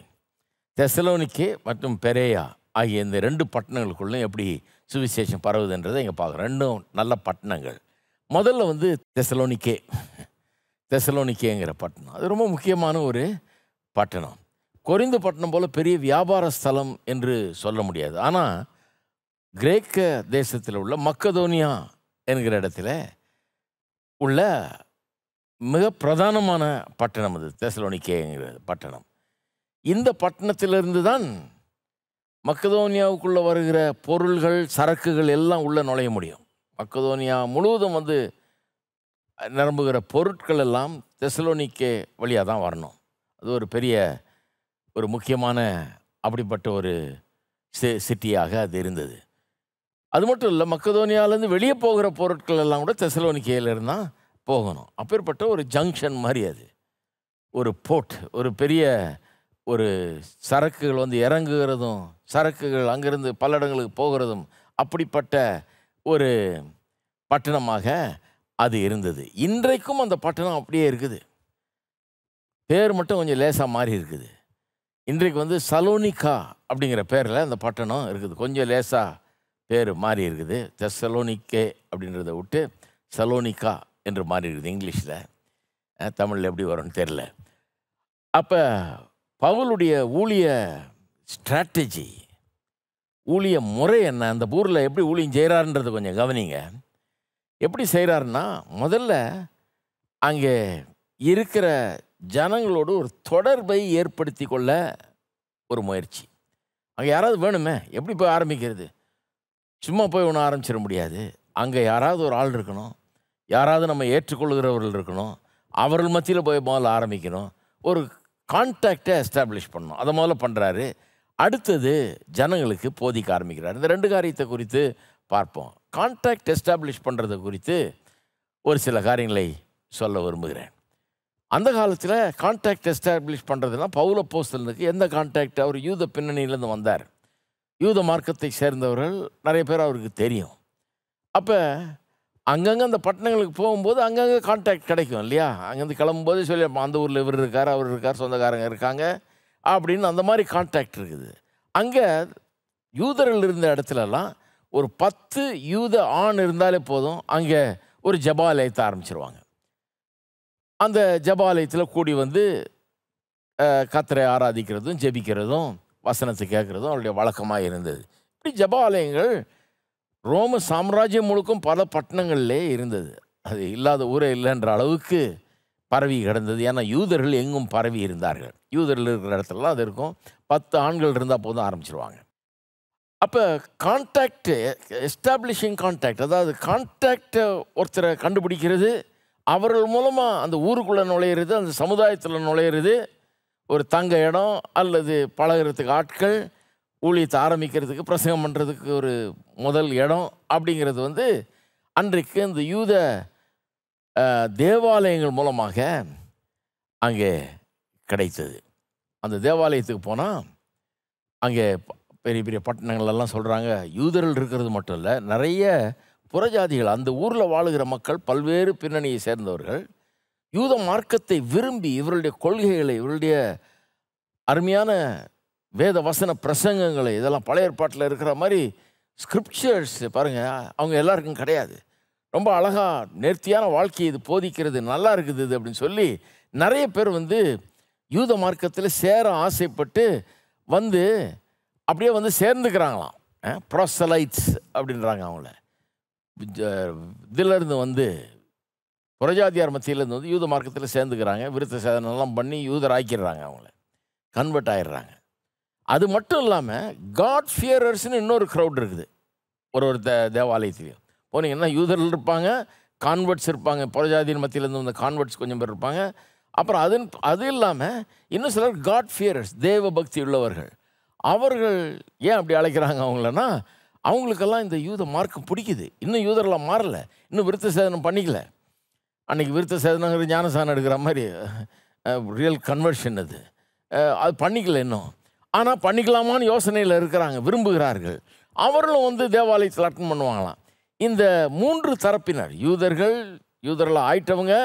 தெசலோனிக்கே மற்றும் பெரேயா ஆகிய இந்த ரெண்டு பட்டணங்களுக்குள்ளும் எப்படி சுவிசேஷம் பரவுதுன்றதை இங்கே பார்க்குறோம் ரெண்டும் நல்ல பட்டணங்கள் முதல்ல வந்து தெசலோனிக்கே தெசலோனிக்கேங்கிற பட்டணம் அது ரொம்ப முக்கியமான ஒரு பட்டணம் கொரிந்து பட்டணம் போல் பெரிய வியாபார ஸ்தலம் என்று சொல்ல முடியாது ஆனால் கிரேக்க தேசத்தில் உள்ள மக்கதோனியா என்கிற இடத்துல உள்ள மிக பிரதானமான பட்டணம் அது தேசலோனிக்கேங்கிற பட்டணம் இந்த பட்டணத்திலிருந்து தான் மக்கதோனியாவுக்குள்ளே வருகிற பொருள்கள் சரக்குகள் எல்லாம் உள்ளே நுழைய முடியும் மக்கதோனியா முழுவதும் வந்து நிரம்புகிற பொருட்கள் எல்லாம் தெசலோனிக்கே வழியாக தான் வரணும் அது ஒரு பெரிய ஒரு முக்கியமான அப்படிப்பட்ட ஒரு சிட்டியாக அது இருந்தது அது மட்டும் இல்லை மக்கதோனியாவிலேருந்து வெளியே போகிற பொருட்கள் எல்லாம் கூட தெசலோனிக்கையில் தான் போகணும் அப்பேற்பட்ட ஒரு ஜங்ஷன் மாதிரி அது ஒரு போர்ட் ஒரு பெரிய ஒரு சரக்குகள் வந்து இறங்குகிறதும் சரக்குகள் அங்கேருந்து பல இடங்களுக்கு போகிறதும் அப்படிப்பட்ட ஒரு பட்டணமாக அது இருந்தது இன்றைக்கும் அந்த பட்டணம் அப்படியே இருக்குது பேர் மட்டும் கொஞ்சம் லேசாக மாறி இருக்குது இன்றைக்கு வந்து சலோனிகா அப்படிங்கிற பேரில் அந்த பட்டணம் இருக்குது கொஞ்சம் லேசாக பேர் மாறி இருக்குது த சலோனிக்கே அப்படின்றத விட்டு சலோனிகா என்று மாறி இருக்குது இங்கிலீஷில் தமிழில் எப்படி வரும்னு தெரில அப்போ பவுலுடைய ஊழிய ஸ்ட்ராட்டஜி ஊழிய முறை என்ன அந்த ஊரில் எப்படி ஊழியம் செய்கிறாருன்றது கொஞ்சம் கவனிங்க எப்படி செய்கிறாருன்னா முதல்ல அங்கே இருக்கிற ஜனங்களோடு ஒரு தொடர்பை ஏற்படுத்தி கொள்ள ஒரு முயற்சி அங்கே யாராவது வேணுமே எப்படி போய் ஆரம்பிக்கிறது சும்மா போய் ஒன்று ஆரம்பிச்சிட முடியாது அங்கே யாராவது ஒரு ஆள் இருக்கணும் யாராவது நம்ம ஏற்றுக்கொள்கிறவர்கள் இருக்கணும் அவர்கள் மத்தியில் போய் முதல்ல ஆரம்பிக்கணும் ஒரு கான்டாக்டை எஸ்டாப்ளிஷ் பண்ணணும் அதை முதல்ல பண்ணுறாரு அடுத்தது ஜனங்களுக்கு போதிக்க ஆரம்பிக்கிறார் இந்த ரெண்டு காரியத்தை குறித்து பார்ப்போம் கான்டாக்ட் எஸ்டாப்ளிஷ் பண்ணுறது குறித்து ஒரு சில காரியங்களை சொல்ல விரும்புகிறேன் அந்த காலத்தில் கான்டாக்ட் எஸ்டாப்ளிஷ் பண்ணுறதுனா பவுல போஸ்டலுக்கு எந்த கான்டாக்ட் அவர் யூத பின்னணியிலேருந்து வந்தார் யூத மார்க்கத்தை சேர்ந்தவர்கள் நிறைய பேர் அவருக்கு தெரியும் அப்போ அங்கங்கே அந்த பட்டணங்களுக்கு போகும்போது அங்கங்கே கான்டாக்ட் கிடைக்கும் இல்லையா அங்கேருந்து கிளம்பும்போது சொல்லி அந்த ஊரில் இவர் இருக்கார் அவர் இருக்கார் சொந்தக்காரங்க இருக்காங்க அப்படின்னு அந்த மாதிரி கான்டாக்ட் இருக்குது அங்கே யூதர்கள் இருந்த இடத்துலலாம் ஒரு பத்து யூத ஆண் இருந்தாலே போதும் அங்கே ஒரு ஜபாலயத்தை ஆரம்பிச்சிருவாங்க அந்த ஜபாலயத்தில் கூடி வந்து கத்தரை ஆராதிக்கிறதும் ஜெபிக்கிறதும் வசனத்தை கேட்குறதும் அவருடைய வழக்கமாக இருந்தது இப்படி ஜபாலயங்கள் ரோம சாம்ராஜ்யம் முழுக்கும் பல பட்டணங்கள்லே இருந்தது அது இல்லாத ஊரே இல்லைன்ற அளவுக்கு பரவி கிடந்தது ஏன்னா யூதர்கள் எங்கும் பரவி இருந்தார்கள் யூதர்கள் இருக்கிற இடத்துலலாம் அது இருக்கும் பத்து ஆண்கள் இருந்தால் போதும் ஆரம்பிச்சிருவாங்க அப்போ கான்டாக்டு எஸ்டாப்ளிஷிங் கான்டாக்ட் அதாவது கான்டாக்டை ஒருத்தரை கண்டுபிடிக்கிறது அவர்கள் மூலமாக அந்த ஊருக்குள்ளே நுழையிறது அந்த சமுதாயத்தில் நுழையிறது ஒரு தங்க இடம் அல்லது பழகிறதுக்கு ஆட்கள் ஊழியத்தை ஆரம்பிக்கிறதுக்கு பிரசங்கம் பண்ணுறதுக்கு ஒரு முதல் இடம் அப்படிங்கிறது வந்து அன்றைக்கு இந்த யூத தேவாலயங்கள் மூலமாக அங்கே கிடைத்தது அந்த தேவாலயத்துக்கு போனால் அங்கே பெரிய பெரிய பட்டணங்கள் எல்லாம் சொல்கிறாங்க யூதர்கள் இருக்கிறது மட்டும் இல்லை நிறைய புறஜாதிகள் அந்த ஊரில் வாழுகிற மக்கள் பல்வேறு பின்னணியை சேர்ந்தவர்கள் யூத மார்க்கத்தை விரும்பி இவருடைய கொள்கைகளை இவருடைய அருமையான வேத வசன பிரசங்கங்களை இதெல்லாம் பழைய ஏற்பாட்டில் இருக்கிற மாதிரி ஸ்கிரிப்சர்ஸ் பாருங்கள் அவங்க எல்லாருக்கும் கிடையாது ரொம்ப அழகாக நேர்த்தியான வாழ்க்கையை இது போதிக்கிறது நல்லா இருக்குது இது அப்படின்னு சொல்லி நிறைய பேர் வந்து யூத மார்க்கத்தில் சேர ஆசைப்பட்டு வந்து அப்படியே வந்து சேர்ந்துக்கிறாங்களாம் ப்ரோசலைட்ஸ் அப்படின்றாங்க அவங்கள இதிலிருந்து வந்து புரஜாதியார் மத்தியிலேருந்து வந்து யூத மார்க்கத்தில் சேர்ந்துக்கிறாங்க விருத்த சேதனெல்லாம் பண்ணி யூதர் ஆக்கிடுறாங்க அவங்கள கன்வெர்ட் ஆகிடுறாங்க அது மட்டும் இல்லாமல் காட் ஃபியரர்ஸ்னு இன்னொரு க்ரௌட் இருக்குது ஒரு ஒரு தே தேவாலயத்துலேயும் போனீங்கன்னா யூதர்கள் இருப்பாங்க கான்வெர்ட்ஸ் இருப்பாங்க புரஜாதியின் மத்தியிலேருந்து வந்த கான்வெர்ட்ஸ் கொஞ்சம் பேர் இருப்பாங்க அப்புறம் அது அது இல்லாமல் இன்னும் சிலர் காட் ஃபியரர்ஸ் தேவ பக்தி உள்ளவர்கள் அவர்கள் ஏன் அப்படி அழைக்கிறாங்க அவங்களன்னா அவங்களுக்கெல்லாம் இந்த யூத மார்க்கம் பிடிக்குது இன்னும் யூதரெல்லாம் மாறலை இன்னும் விருத்த சேதனம் பண்ணிக்கல அன்றைக்கி விருத்த சேதனங்கிற ஞானசானம் எடுக்கிற மாதிரி ரியல் கன்வர்ஷன் அது அது பண்ணிக்கல இன்னும் ஆனால் பண்ணிக்கலாமான்னு யோசனையில் இருக்கிறாங்க விரும்புகிறார்கள் அவர்களும் வந்து தேவாலயத்தில் அட்டன் பண்ணுவாங்களாம் இந்த மூன்று தரப்பினர் யூதர்கள் யூதரில் ஆயிட்டவங்க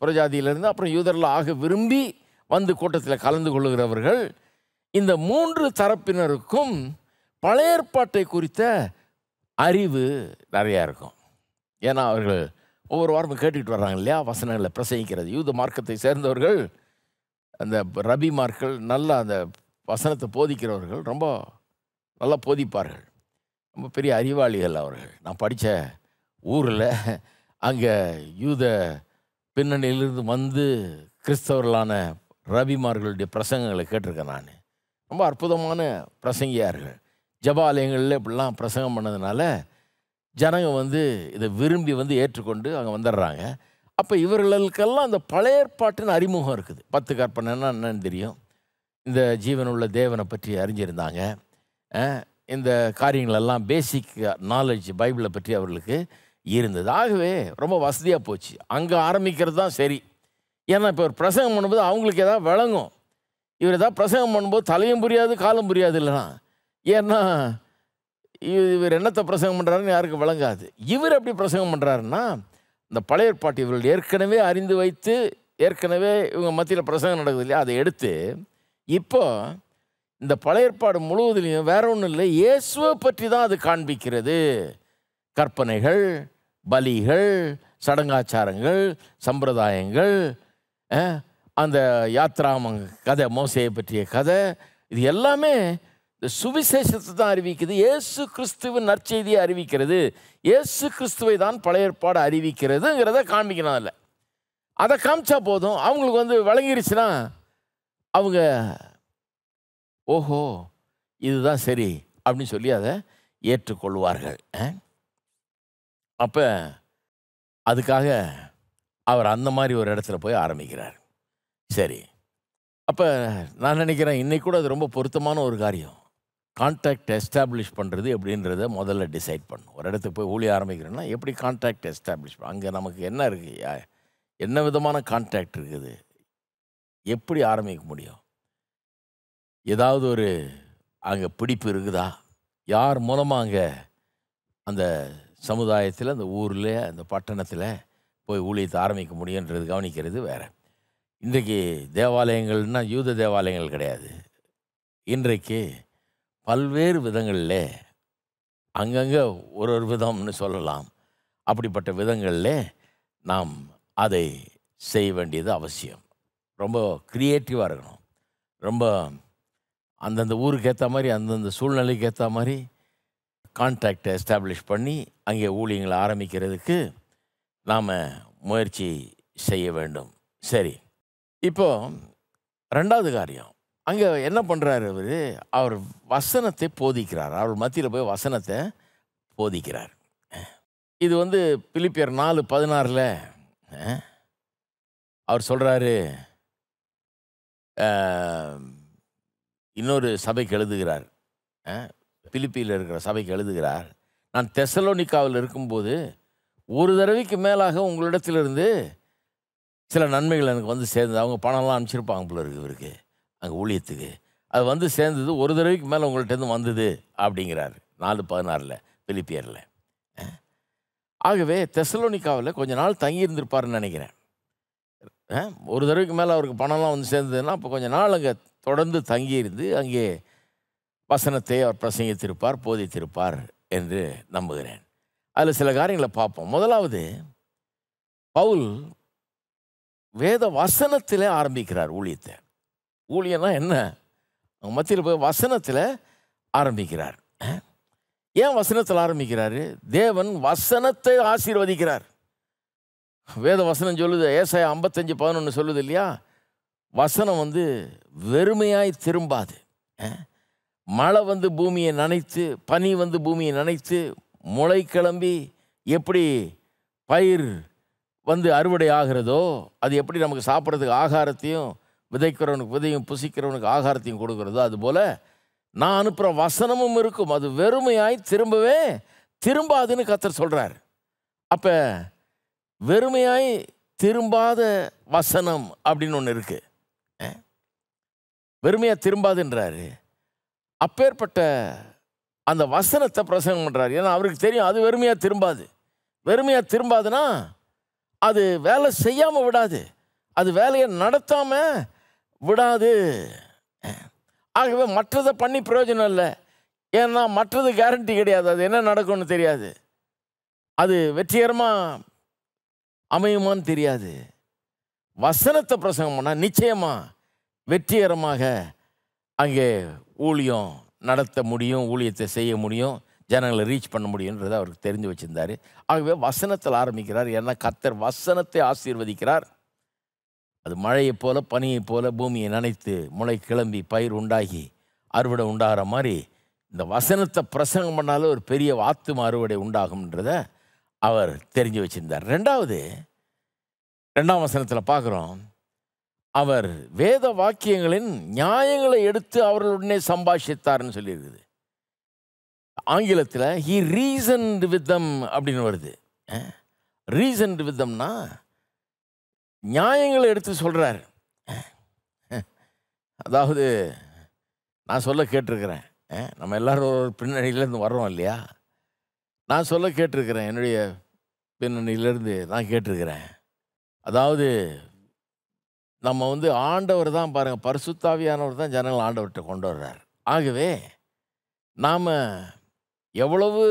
புறஜாதியிலிருந்து அப்புறம் யூதரில் ஆக விரும்பி வந்து கூட்டத்தில் கலந்து கொள்ளுகிறவர்கள் இந்த மூன்று தரப்பினருக்கும் பழைய ஏற்பாட்டை குறித்த அறிவு நிறையா இருக்கும் ஏன்னா அவர்கள் ஒவ்வொரு வாரமும் கேட்டுக்கிட்டு வர்றாங்க இல்லையா வசனங்களை பிரசங்கிக்கிறது யூத மார்க்கத்தை சேர்ந்தவர்கள் அந்த ரபி மார்கள் நல்லா அந்த வசனத்தை போதிக்கிறவர்கள் ரொம்ப நல்லா போதிப்பார்கள் ரொம்ப பெரிய அறிவாளிகள் அவர்கள் நான் படித்த ஊரில் அங்கே யூத பின்னணியிலிருந்து வந்து கிறிஸ்தவர்களான ரபிமார்களுடைய பிரசங்கங்களை கேட்டிருக்கேன் நான் ரொம்ப அற்புதமான பிரசங்கியார்கள் ஜபாலயங்களில் இப்படிலாம் பிரசங்கம் பண்ணதுனால ஜனங்க வந்து இதை விரும்பி வந்து ஏற்றுக்கொண்டு அங்கே வந்துடுறாங்க அப்போ இவர்களுக்கெல்லாம் அந்த பழைய ஏற்பாட்டின் அறிமுகம் இருக்குது பத்து கற்பனைன்னா என்னன்னு தெரியும் இந்த ஜீவனுள்ள தேவனை பற்றி அறிஞ்சிருந்தாங்க இந்த காரியங்களெல்லாம் பேசிக் நாலேஜ் பைபிளை பற்றி அவர்களுக்கு இருந்தது ஆகவே ரொம்ப வசதியாக போச்சு அங்கே ஆரம்பிக்கிறது தான் சரி ஏன்னா இப்போ ஒரு பிரசங்கம் பண்ணும்போது அவங்களுக்கு எதாவது விளங்கும் இவர் எதாவது பிரசங்கம் பண்ணும்போது தலையும் புரியாது காலம் புரியாது இல்லைனா ஏன்னா இவர் என்னத்தை பிரசங்கம் பண்ணுறாருன்னு யாருக்கு விளங்காது இவர் எப்படி பிரசங்கம் பண்ணுறாருன்னா இந்த பழைய பாட்டி இவர்கள் ஏற்கனவே அறிந்து வைத்து ஏற்கனவே இவங்க மத்தியில் பிரசங்கம் நடக்குது இல்லையா அதை எடுத்து இப்போ இந்த பழைய ஏற்பாடு முழுவதிலையும் வேற ஒன்றும் இல்லை இயேசுவை பற்றி தான் அது காண்பிக்கிறது கற்பனைகள் பலிகள் சடங்காச்சாரங்கள் சம்பிரதாயங்கள் அந்த யாத்ராமங்க கதை மோசையை பற்றிய கதை இது எல்லாமே இந்த சுவிசேஷத்தை தான் அறிவிக்குது ஏசு கிறிஸ்துவின் நற்செய்தியை அறிவிக்கிறது ஏசு கிறிஸ்துவை தான் பழைய ஏற்பாடு அறிவிக்கிறதுங்கிறத காமிக்கணும் அதில் அதை காமிச்சா போதும் அவங்களுக்கு வந்து விளங்கிருச்சுன்னா அவங்க ஓஹோ இதுதான் சரி அப்படின்னு சொல்லி அதை ஏற்றுக்கொள்வார்கள் அப்போ அதுக்காக அவர் அந்த மாதிரி ஒரு இடத்துல போய் ஆரம்பிக்கிறார் சரி அப்போ நான் நினைக்கிறேன் இன்னைக்கு கூட அது ரொம்ப பொருத்தமான ஒரு காரியம் கான்ட்ராக்ட் எஸ்டாப்ளிஷ் பண்ணுறது எப்படின்றத முதல்ல டிசைட் பண்ணும் ஒரு இடத்துக்கு போய் ஊழிய ஆரம்பிக்கிறோன்னா எப்படி கான்ட்ராக்ட் எஸ்டாப்ளிஷ் பண்ண அங்கே நமக்கு என்ன இருக்குது என்ன விதமான கான்ட்ராக்ட் இருக்குது எப்படி ஆரம்பிக்க முடியும் ஏதாவது ஒரு அங்கே பிடிப்பு இருக்குதா யார் மூலமாக அங்கே அந்த சமுதாயத்தில் அந்த ஊரில் அந்த பட்டணத்தில் போய் ஊழியத்தை ஆரம்பிக்க முடியுன்றது கவனிக்கிறது வேறு இன்றைக்கு தேவாலயங்கள்னால் யூத தேவாலயங்கள் கிடையாது இன்றைக்கு பல்வேறு விதங்களில் அங்கங்கே ஒரு ஒரு விதம்னு சொல்லலாம் அப்படிப்பட்ட விதங்களில் நாம் அதை செய்ய வேண்டியது அவசியம் ரொம்ப க்ரியேட்டிவாக இருக்கணும் ரொம்ப அந்தந்த ஊருக்கு ஏற்ற மாதிரி அந்தந்த சூழ்நிலைக்கு ஏற்ற மாதிரி கான்ட்ராக்டை எஸ்டாப்ளிஷ் பண்ணி அங்கே ஊழியங்களை ஆரம்பிக்கிறதுக்கு நாம் முயற்சி செய்ய வேண்டும் சரி இப்போது ரெண்டாவது காரியம் அங்கே என்ன பண்ணுறாரு அவர் அவர் வசனத்தை போதிக்கிறார் அவர் மத்தியில் போய் வசனத்தை போதிக்கிறார் இது வந்து பிலிப்பியர் நாலு பதினாறில் அவர் சொல்கிறாரு இன்னொரு சபைக்கு எழுதுகிறார் பிலிப்பியில் இருக்கிற சபைக்கு எழுதுகிறார் நான் தெசலோனிக்காவில் இருக்கும்போது ஒரு தடவைக்கு மேலாக உங்களிடத்திலிருந்து சில நன்மைகள் எனக்கு வந்து சேர்ந்து அவங்க பணம்லாம் அனுப்பிச்சிருப்பாங்க போல இருக்கு இவருக்கு அங்கே ஊழியத்துக்கு அது வந்து சேர்ந்தது ஒரு தடவைக்கு மேலே உங்கள்கிட்டருந்து வந்தது அப்படிங்கிறாரு நாலு பதினாறில் பிலிப்பியரில் ஆகவே தெசலோனிக்காவில் கொஞ்ச நாள் தங்கியிருந்திருப்பாருன்னு நினைக்கிறேன் ஒரு தடவைக்கு மேலே அவருக்கு பணம்லாம் வந்து சேர்ந்ததுன்னா அப்போ கொஞ்ச நாள் அங்கே தொடர்ந்து தங்கியிருந்து அங்கே வசனத்தை அவர் பிரசங்கித்திருப்பார் போதித்திருப்பார் என்று நம்புகிறேன் அதில் சில காரியங்களை பார்ப்போம் முதலாவது பவுல் வேத வசனத்தில் ஆரம்பிக்கிறார் ஊழியத்தை ஊழியன்னா என்ன அவங்க மத்தியில் போய் வசனத்தில் ஆரம்பிக்கிறார் ஏன் வசனத்தில் ஆரம்பிக்கிறாரு தேவன் வசனத்தை ஆசீர்வதிக்கிறார் வேத வசனம் சொல்லுது ஏசாய ஐம்பத்தஞ்சு பதினொன்று சொல்லுது இல்லையா வசனம் வந்து வெறுமையாய் திரும்பாது மழை வந்து பூமியை நனைத்து பனி வந்து பூமியை நனைத்து முளை கிளம்பி எப்படி பயிர் வந்து அறுவடை ஆகிறதோ அது எப்படி நமக்கு சாப்பிட்றதுக்கு ஆகாரத்தையும் விதைக்கிறவனுக்கு விதையும் புசிக்கிறவனுக்கு ஆகாரத்தையும் கொடுக்கறது அதுபோல் நான் அனுப்புகிற வசனமும் இருக்கும் அது வெறுமையாய் திரும்பவே திரும்பாதுன்னு கத்தர் சொல்கிறார் அப்போ வெறுமையாய் திரும்பாத வசனம் அப்படின்னு ஒன்று இருக்குது வெறுமையாக திரும்பாதுன்றாரு அப்பேற்பட்ட அந்த வசனத்தை பிரசங்கம் பண்ணுறாரு ஏன்னா அவருக்கு தெரியும் அது வெறுமையாக திரும்பாது வெறுமையாக திரும்பாதுன்னா அது வேலை செய்யாமல் விடாது அது வேலையை நடத்தாமல் விடாது ஆகவே மற்றதை பண்ணி பிரயோஜனம் இல்லை ஏன்னா மற்றது கேரண்டி கிடையாது அது என்ன நடக்கும்னு தெரியாது அது வெற்றிகரமாக அமையுமான்னு தெரியாது வசனத்தை பிரசங்கம் பண்ணால் நிச்சயமாக வெற்றிகரமாக அங்கே ஊழியம் நடத்த முடியும் ஊழியத்தை செய்ய முடியும் ஜனங்களை ரீச் பண்ண முடியுன்றதை அவருக்கு தெரிஞ்சு வச்சுருந்தார் ஆகவே வசனத்தில் ஆரம்பிக்கிறார் ஏன்னா கத்தர் வசனத்தை ஆசீர்வதிக்கிறார் அது மழையைப் போல பனியைப் போல பூமியை நினைத்து முளை கிளம்பி பயிர் உண்டாகி அறுவடை உண்டாகிற மாதிரி இந்த வசனத்தை பிரசங்கம் பண்ணாலும் ஒரு பெரிய ஆத்தும அறுவடை உண்டாகும்ன்றத அவர் தெரிஞ்சு வச்சுருந்தார் ரெண்டாவது ரெண்டாம் வசனத்தில் பார்க்குறோம் அவர் வேத வாக்கியங்களின் நியாயங்களை எடுத்து அவர்களுடனே சம்பாஷித்தார்னு சொல்லியிருக்குது ஆங்கிலத்தில் ஹீ ரீசன்டு வித்தம் அப்படின்னு வருது ரீசன்டு வித்தம்னா நியாயங்களை எடுத்து சொல்கிறார் அதாவது நான் சொல்ல கேட்டிருக்கிறேன் நம்ம எல்லோரும் ஒரு பின்னணியிலேருந்து வர்றோம் இல்லையா நான் சொல்ல கேட்டிருக்கிறேன் என்னுடைய பின்னணியிலேருந்து நான் கேட்டிருக்கிறேன் அதாவது நம்ம வந்து ஆண்டவர் தான் பாருங்கள் பரிசுத்தாவியானவர் தான் ஜனங்கள் ஆண்டவர்கிட்ட கொண்டு வர்றார் ஆகவே நாம் எவ்வளவு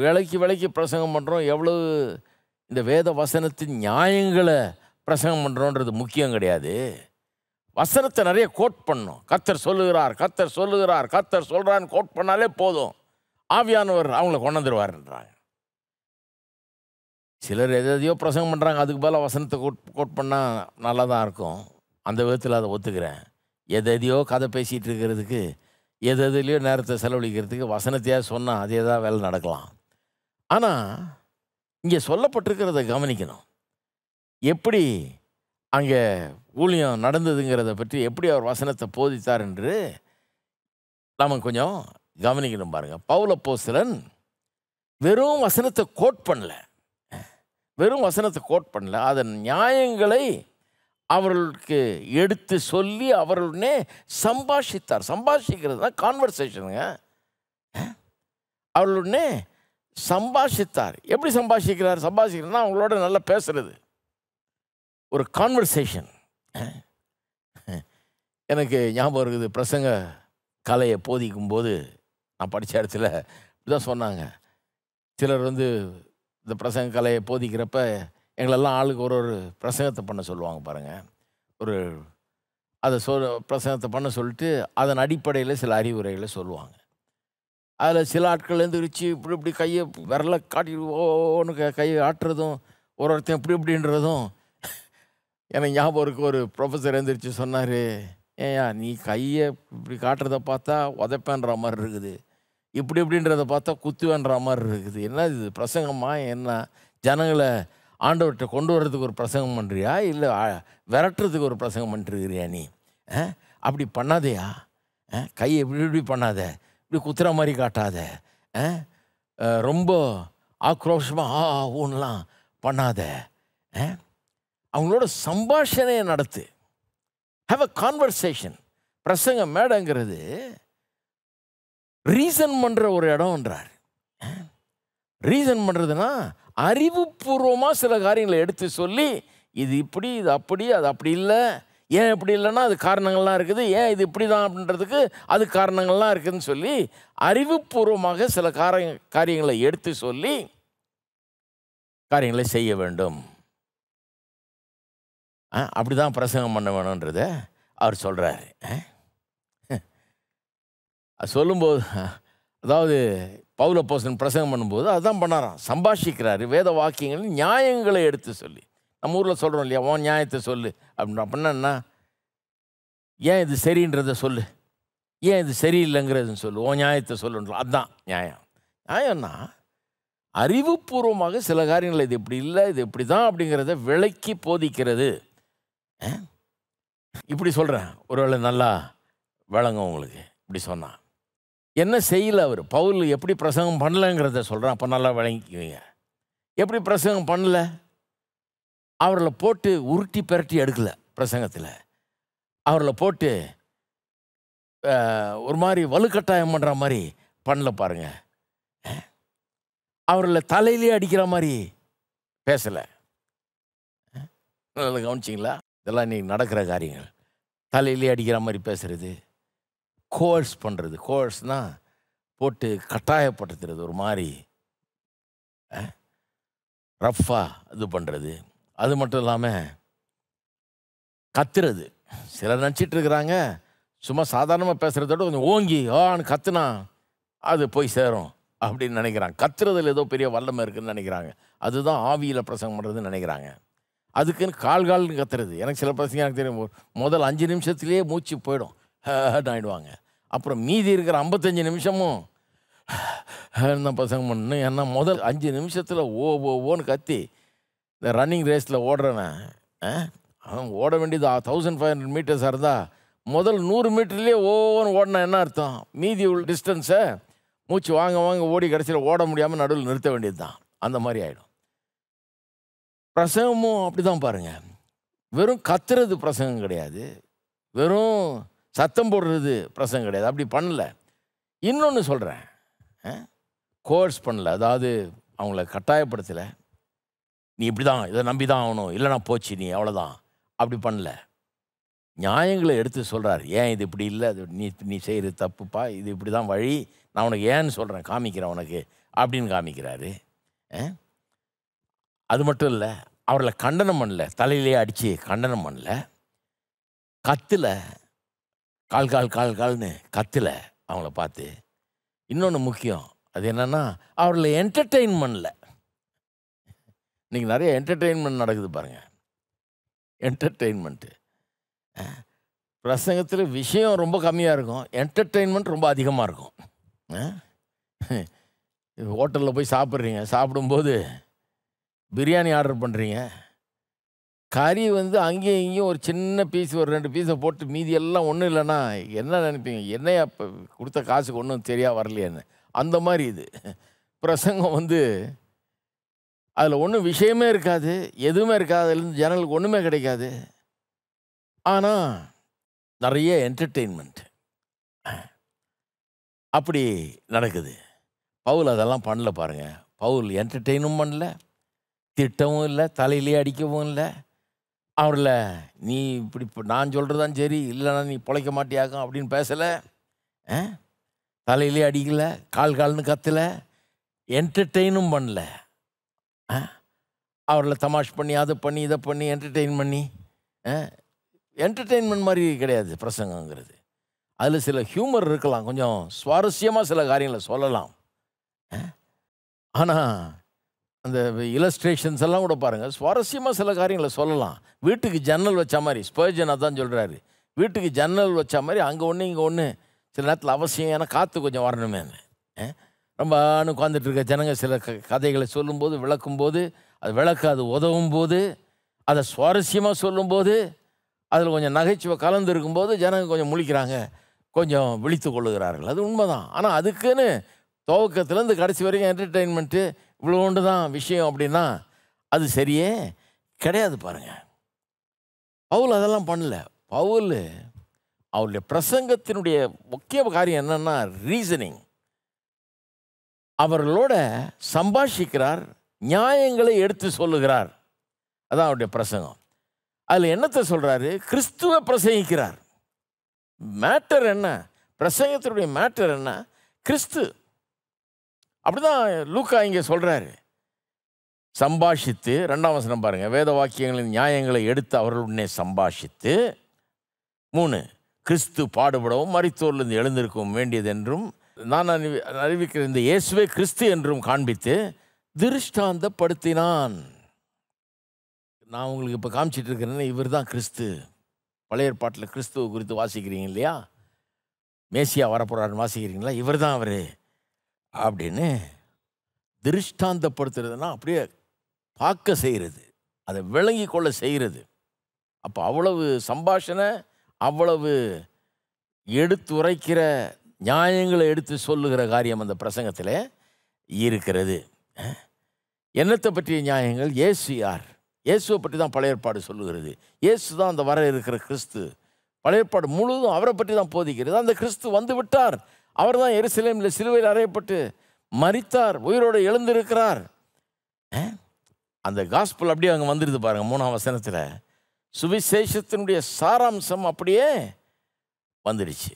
விலைக்கு விலைக்கு பிரசங்கம் பண்ணுறோம் எவ்வளவு இந்த வேத வசனத்தின் நியாயங்களை பிரசங்கம் பண்ணுறோன்றது முக்கியம் கிடையாது வசனத்தை நிறைய கோட் பண்ணும் கத்தர் சொல்லுகிறார் கத்தர் சொல்லுகிறார் கத்தர் சொல்கிறான்னு கோட் பண்ணாலே போதும் ஆவியானவர் அவங்கள கொண்டாந்துருவார்ன்றாங்க சிலர் எதையோ பிரசங்கம் பண்ணுறாங்க அதுக்கு பதிலாக வசனத்தை கோட் கோட் பண்ணால் நல்லா தான் இருக்கும் அந்த விதத்தில் அதை ஒத்துக்கிறேன் எதையோ கதை பேசிகிட்டு இருக்கிறதுக்கு எது எதுலேயோ நேரத்தை செலவழிக்கிறதுக்கு வசனத்தையாக சொன்னால் அதே தான் வேலை நடக்கலாம் ஆனால் இங்கே சொல்லப்பட்டிருக்கிறத கவனிக்கணும் எப்படி அங்கே ஊழியம் நடந்ததுங்கிறத பற்றி எப்படி அவர் வசனத்தை போதித்தார் என்று நாம் கொஞ்சம் கவனிக்கணும் பாருங்கள் பவுல போஸ்தலன் வெறும் வசனத்தை கோட் பண்ணல வெறும் வசனத்தை கோட் பண்ணல அதன் நியாயங்களை அவர்களுக்கு எடுத்து சொல்லி அவர்களுடனே சம்பாஷித்தார் சம்பாஷிக்கிறது தான் கான்வர்சேஷனுங்க அவர்களுடனே சம்பாஷித்தார் எப்படி சம்பாஷிக்கிறார் சம்பாஷிக்கிறதுனா அவங்களோட நல்லா பேசுறது ஒரு கான்வர்சேஷன் எனக்கு ஞாபகம் இருக்குது பிரசங்க கலையை போதிக்கும் போது நான் படித்த இடத்துல இப்படிதான் சொன்னாங்க சிலர் வந்து இந்த பிரசங்க கலையை போதிக்கிறப்ப எங்களெல்லாம் ஆளுக்கு ஒரு ஒரு பிரசங்கத்தை பண்ண சொல்லுவாங்க பாருங்கள் ஒரு அதை சொல் பிரசங்கத்தை பண்ண சொல்லிட்டு அதன் அடிப்படையில் சில அறிவுரைகளை சொல்லுவாங்க அதில் சில ஆட்கள் எழுந்திரிச்சு இப்படி இப்படி கையை விரல காட்டி ஓன்னு க கையை ஆட்டுறதும் ஒரு ஒருத்தன் இப்படி இப்படின்றதும் எனக்கு ஞாபகம் இருக்குது ஒரு ப்ரொஃபஸர் எழுந்திரிச்சு சொன்னார் ஏயா நீ கையை இப்படி காட்டுறத பார்த்தா உதைப்பேன்ற மாதிரி இருக்குது இப்படி இப்படின்றத பார்த்தா குத்துவேன்ற மாதிரி இருக்குது என்ன இது பிரசங்கமாக என்ன ஜனங்களை ஆண்டவர்கிட்ட கொண்டு வர்றதுக்கு ஒரு பிரசங்கம் பண்ணுறியா இல்லை விரட்டுறதுக்கு ஒரு பிரசங்கம் பண்ணிட்டுருக்கிறியா நீ அப்படி பண்ணாதையா கையை இப்படி இப்படி பண்ணாத இப்படி குத்துற மாதிரி காட்டாத ரொம்ப ஆக்ரோஷமாக ஆ ஊன்லாம் பண்ணாத அவங்களோட சம்பாஷணையை நடத்து ஹாவ் அ கான்வர்சேஷன் பிரசங்க மேடங்கிறது ரீசன் பண்ணுற ஒரு இடம்ன்றார் ரீசன் பண்ணுறதுனா அறிவுபூர்வமாக சில காரியங்களை எடுத்து சொல்லி இது இப்படி இது அப்படி அது அப்படி இல்லை ஏன் இப்படி இல்லைன்னா அது காரணங்கள்லாம் இருக்குது ஏன் இது இப்படி தான் அப்படின்றதுக்கு அது காரணங்கள்லாம் இருக்குதுன்னு சொல்லி அறிவுபூர்வமாக சில கார காரியங்களை எடுத்து சொல்லி காரியங்களை செய்ய வேண்டும் அப்படி தான் பிரசங்கம் பண்ண வேணுன்றத அவர் சொல்கிறாரு சொல்லும்போது அதாவது பவுல போஷன் பிரசங்கம் பண்ணும்போது அதான் பண்ணாராம் சம்பாஷிக்கிறாரு வேத வாக்கியங்கள் நியாயங்களை எடுத்து சொல்லி நம்ம ஊரில் சொல்கிறோம் இல்லையா உன் நியாயத்தை சொல்லு அப்படின்ற அப்படின்னா ஏன் இது சரின்றத சொல்லு ஏன் இது சரியில்லைங்கிறது சொல்லு உன் நியாயத்தை சொல்லுன்ற அதுதான் நியாயம் நியாயம்னா அறிவுபூர்வமாக சில காரியங்கள் இது இப்படி இல்லை இது இப்படி தான் அப்படிங்கிறத விளக்கி போதிக்கிறது இப்படி சொல்கிறேன் ஒருவேளை நல்லா விளங்கும் உங்களுக்கு இப்படி சொன்னான் என்ன செய்யல அவர் பவுல் எப்படி பிரசங்கம் பண்ணலைங்கிறத சொல்கிறேன் அப்போ நல்லா விளங்கிக்குவீங்க எப்படி பிரசங்கம் பண்ணல அவர்களை போட்டு உருட்டி பெரட்டி எடுக்கலை பிரசங்கத்தில் அவர்களை போட்டு ஒரு மாதிரி வலுக்கட்டாயம் பண்ணுற மாதிரி பண்ணல பாருங்க அவர்களை தலையிலே அடிக்கிற மாதிரி பேசலை நல்லா கவனிச்சிங்களா இதெல்லாம் இன்றைக்கி நடக்கிற காரியங்கள் தலையிலே அடிக்கிற மாதிரி பேசுகிறது கோர்ஸ் பண்ணுறது கோர்ஸ்னால் போட்டு கட்டாயப்படுத்துறது ஒரு மாதிரி ரஃப்பாக இது பண்ணுறது அது மட்டும் இல்லாமல் கத்துறது சிலர் நினச்சிட்டு இருக்கிறாங்க சும்மா சாதாரணமாக பேசுகிறதோட கொஞ்சம் ஓங்கி ஓன்னு கத்துனா அது போய் சேரும் அப்படின்னு நினைக்கிறாங்க கத்துறதில் ஏதோ பெரிய வல்லமை இருக்குதுன்னு நினைக்கிறாங்க அதுதான் ஆவியில் பிரசங்கம் பண்ணுறதுன்னு நினைக்கிறாங்க அதுக்குன்னு கால் கால்னு கத்துறது எனக்கு சில பசங்க எனக்கு தெரியும் முதல் அஞ்சு நிமிஷத்துலேயே மூச்சு போயிடும் ஆகிடுவாங்க அப்புறம் மீதி இருக்கிற ஐம்பத்தஞ்சு நிமிஷமும் என்ன பசங்க பண்ணணும் ஏன்னா முதல் அஞ்சு நிமிஷத்தில் ஓ ஓன்னு கத்தி இந்த ரன்னிங் ரேஸில் ஓடுறவன் அவன் ஓட வேண்டியது தௌசண்ட் ஃபைவ் ஹண்ட்ரட் மீட்டர்ஸாக இருந்தால் முதல் நூறு மீட்டர்லேயே ஓவன் ஓடினா என்ன அர்த்தம் மீதி உள்ள டிஸ்டன்ஸை மூச்சு வாங்க வாங்க ஓடி கடைசியில் ஓட முடியாமல் நடுவில் நிறுத்த வேண்டியது தான் அந்த மாதிரி ஆகிடும் பிரசங்கமும் அப்படி தான் பாருங்கள் வெறும் கத்துறது பிரசங்கம் கிடையாது வெறும் சத்தம் போடுறது பிரசங்கம் கிடையாது அப்படி பண்ணலை இன்னொன்று சொல்கிறேன் கோர்ஸ் பண்ணல அதாவது அவங்கள கட்டாயப்படுத்தலை நீ இப்படி தான் இதை நம்பி தான் ஆகணும் இல்லைனா போச்சு நீ அவ்வளோதான் அப்படி பண்ணல நியாயங்களை எடுத்து சொல்கிறார் ஏன் இது இப்படி இல்லை அது நீ நீ செய்கிறது தப்புப்பா இது இப்படி தான் வழி நான் உனக்கு ஏன்னு சொல்கிறேன் காமிக்கிறேன் உனக்கு அப்படின்னு காமிக்கிறாரு அது மட்டும் இல்லை அவர்களை கண்டனம் பண்ணல தலையிலே அடித்து கண்டனம் பண்ணல கத்தில் கால் கால் கால் கால்னு கத்தில் அவங்கள பார்த்து இன்னொன்று முக்கியம் அது என்னென்னா அவர்களை என்டர்டெயின் பண்ணலை இன்றைக்கி நிறைய என்டர்டெயின்மெண்ட் நடக்குது பாருங்கள் என்டர்டெயின்மெண்ட்டு பிரசங்கத்தில் விஷயம் ரொம்ப கம்மியாக இருக்கும் என்டர்டெயின்மெண்ட் ரொம்ப அதிகமாக இருக்கும் ஹோட்டலில் போய் சாப்பிட்றீங்க சாப்பிடும்போது பிரியாணி ஆர்டர் பண்ணுறீங்க கறி வந்து அங்கேயும் இங்கேயும் ஒரு சின்ன பீஸ் ஒரு ரெண்டு பீஸை போட்டு மீதி எல்லாம் ஒன்றும் இல்லைன்னா என்ன நினைப்பீங்க என்னையா இப்போ கொடுத்த காசுக்கு ஒன்றும் சரியாக வரலையேன்னு அந்த மாதிரி இது பிரசங்கம் வந்து அதில் ஒன்றும் விஷயமே இருக்காது எதுவுமே இருக்காது அதுலேருந்து ஜனங்களுக்கு ஒன்றுமே கிடைக்காது ஆனால் நிறைய என்டர்டெயின்மெண்ட் அப்படி நடக்குது பவுல் அதெல்லாம் பண்ணல பாருங்கள் பவுல் என்டர்டெயினும் பண்ணல திட்டமும் இல்லை தலையிலே அடிக்கவும் இல்லை அவரில் நீ இப்படி நான் சொல்கிறதான் சரி இல்லைன்னா நீ பிழைக்க மாட்டியாக்கும் அப்படின்னு பேசலை தலையிலே அடிக்கலை கால் கால்னு கத்தலை என்டர்டெயினும் பண்ணல அவர்களை தமாஷ் பண்ணி அதை பண்ணி இதை பண்ணி என்டர்டெயின் பண்ணி என்டர்டெயின்மெண்ட் மாதிரி கிடையாது பிரசங்கங்கிறது அதில் சில ஹியூமர் இருக்கலாம் கொஞ்சம் சுவாரஸ்யமாக சில காரியங்களை சொல்லலாம் ஆனால் அந்த இலஸ்ட்ரேஷன்ஸ் எல்லாம் கூட பாருங்கள் சுவாரஸ்யமாக சில காரியங்களை சொல்லலாம் வீட்டுக்கு ஜன்னல் வச்ச மாதிரி ஸ்பர்ஜனாக தான் சொல்கிறாரு வீட்டுக்கு ஜன்னல் வச்ச மாதிரி அங்கே ஒன்று இங்கே ஒன்று சில நேரத்தில் அவசியம் ஏன்னா காற்று கொஞ்சம் வரணுமே ரொம்ப உட்காந்துட்டு இருக்க ஜனங்க சில க கதைகளை சொல்லும்போது விளக்கும்போது அது விளக்கு அது உதவும் போது அதை சுவாரஸ்யமாக சொல்லும்போது அதில் கொஞ்சம் நகைச்சுவை கலந்து இருக்கும்போது ஜனங்க கொஞ்சம் முழிக்கிறாங்க கொஞ்சம் விழித்து கொள்ளுகிறார்கள் அது உண்மைதான் ஆனால் அதுக்குன்னு துவக்கத்துலேருந்து கடைசி வரைக்கும் என்டர்டெயின்மெண்ட்டு ஒன்று தான் விஷயம் அப்படின்னா அது சரியே கிடையாது பாருங்கள் பவுல் அதெல்லாம் பண்ணல பவுல் அவருடைய பிரசங்கத்தினுடைய முக்கிய காரியம் என்னென்னா ரீசனிங் அவர்களோட சம்பாஷிக்கிறார் நியாயங்களை எடுத்து சொல்லுகிறார் அதான் அவருடைய பிரசங்கம் அதில் என்னத்தை சொல்கிறாரு கிறிஸ்துவ பிரசங்கிக்கிறார் மேட்டர் என்ன பிரசங்கத்தினுடைய மேட்டர் என்ன கிறிஸ்து அப்படிதான் லூக்கா இங்கே சொல்கிறாரு சம்பாஷித்து ரெண்டாம் வசனம் பாருங்கள் வேத வாக்கியங்களின் நியாயங்களை எடுத்து அவர்களுடனே சம்பாஷித்து மூணு கிறிஸ்து பாடுபடவும் மறித்தோர்லேருந்து எழுந்திருக்கவும் வேண்டியதென்றும் நான் அறிவி அறிவிக்கிற இந்த இயேசுவே கிறிஸ்து என்றும் காண்பித்து திருஷ்டாந்தப்படுத்தினான் நான் உங்களுக்கு இப்போ காமிச்சிட்டு இருக்கிறேன்னா இவர் தான் கிறிஸ்து பழைய பாட்டில் கிறிஸ்துவ குறித்து வாசிக்கிறீங்க இல்லையா மேசியா வரப்போகிறாருன்னு வாசிக்கிறீங்களா இவர் தான் அவர் அப்படின்னு திருஷ்டாந்தப்படுத்துறதுனா அப்படியே பார்க்க செய்கிறது அதை விளங்கி கொள்ள செய்கிறது அப்போ அவ்வளவு சம்பாஷணை அவ்வளவு எடுத்துரைக்கிற நியாயங்களை எடுத்து சொல்லுகிற காரியம் அந்த பிரசங்கத்தில் இருக்கிறது என்னத்தை பற்றிய நியாயங்கள் இயேசு யார் இயேசுவை பற்றி தான் பழைய ஏற்பாடு சொல்லுகிறது இயேசு தான் அந்த வர இருக்கிற கிறிஸ்து பழைய ஏற்பாடு முழுவதும் அவரை பற்றி தான் போதிக்கிறது அந்த கிறிஸ்து வந்து விட்டார் அவர் தான் எருசலேமில் சிலுவையில் அறையப்பட்டு மறித்தார் உயிரோடு எழுந்திருக்கிறார் அந்த காஸ்பிள் அப்படியே அங்கே வந்துடுது பாருங்கள் மூணாம் வசனத்தில் சுவிசேஷத்தினுடைய சாராம்சம் அப்படியே வந்துடுச்சு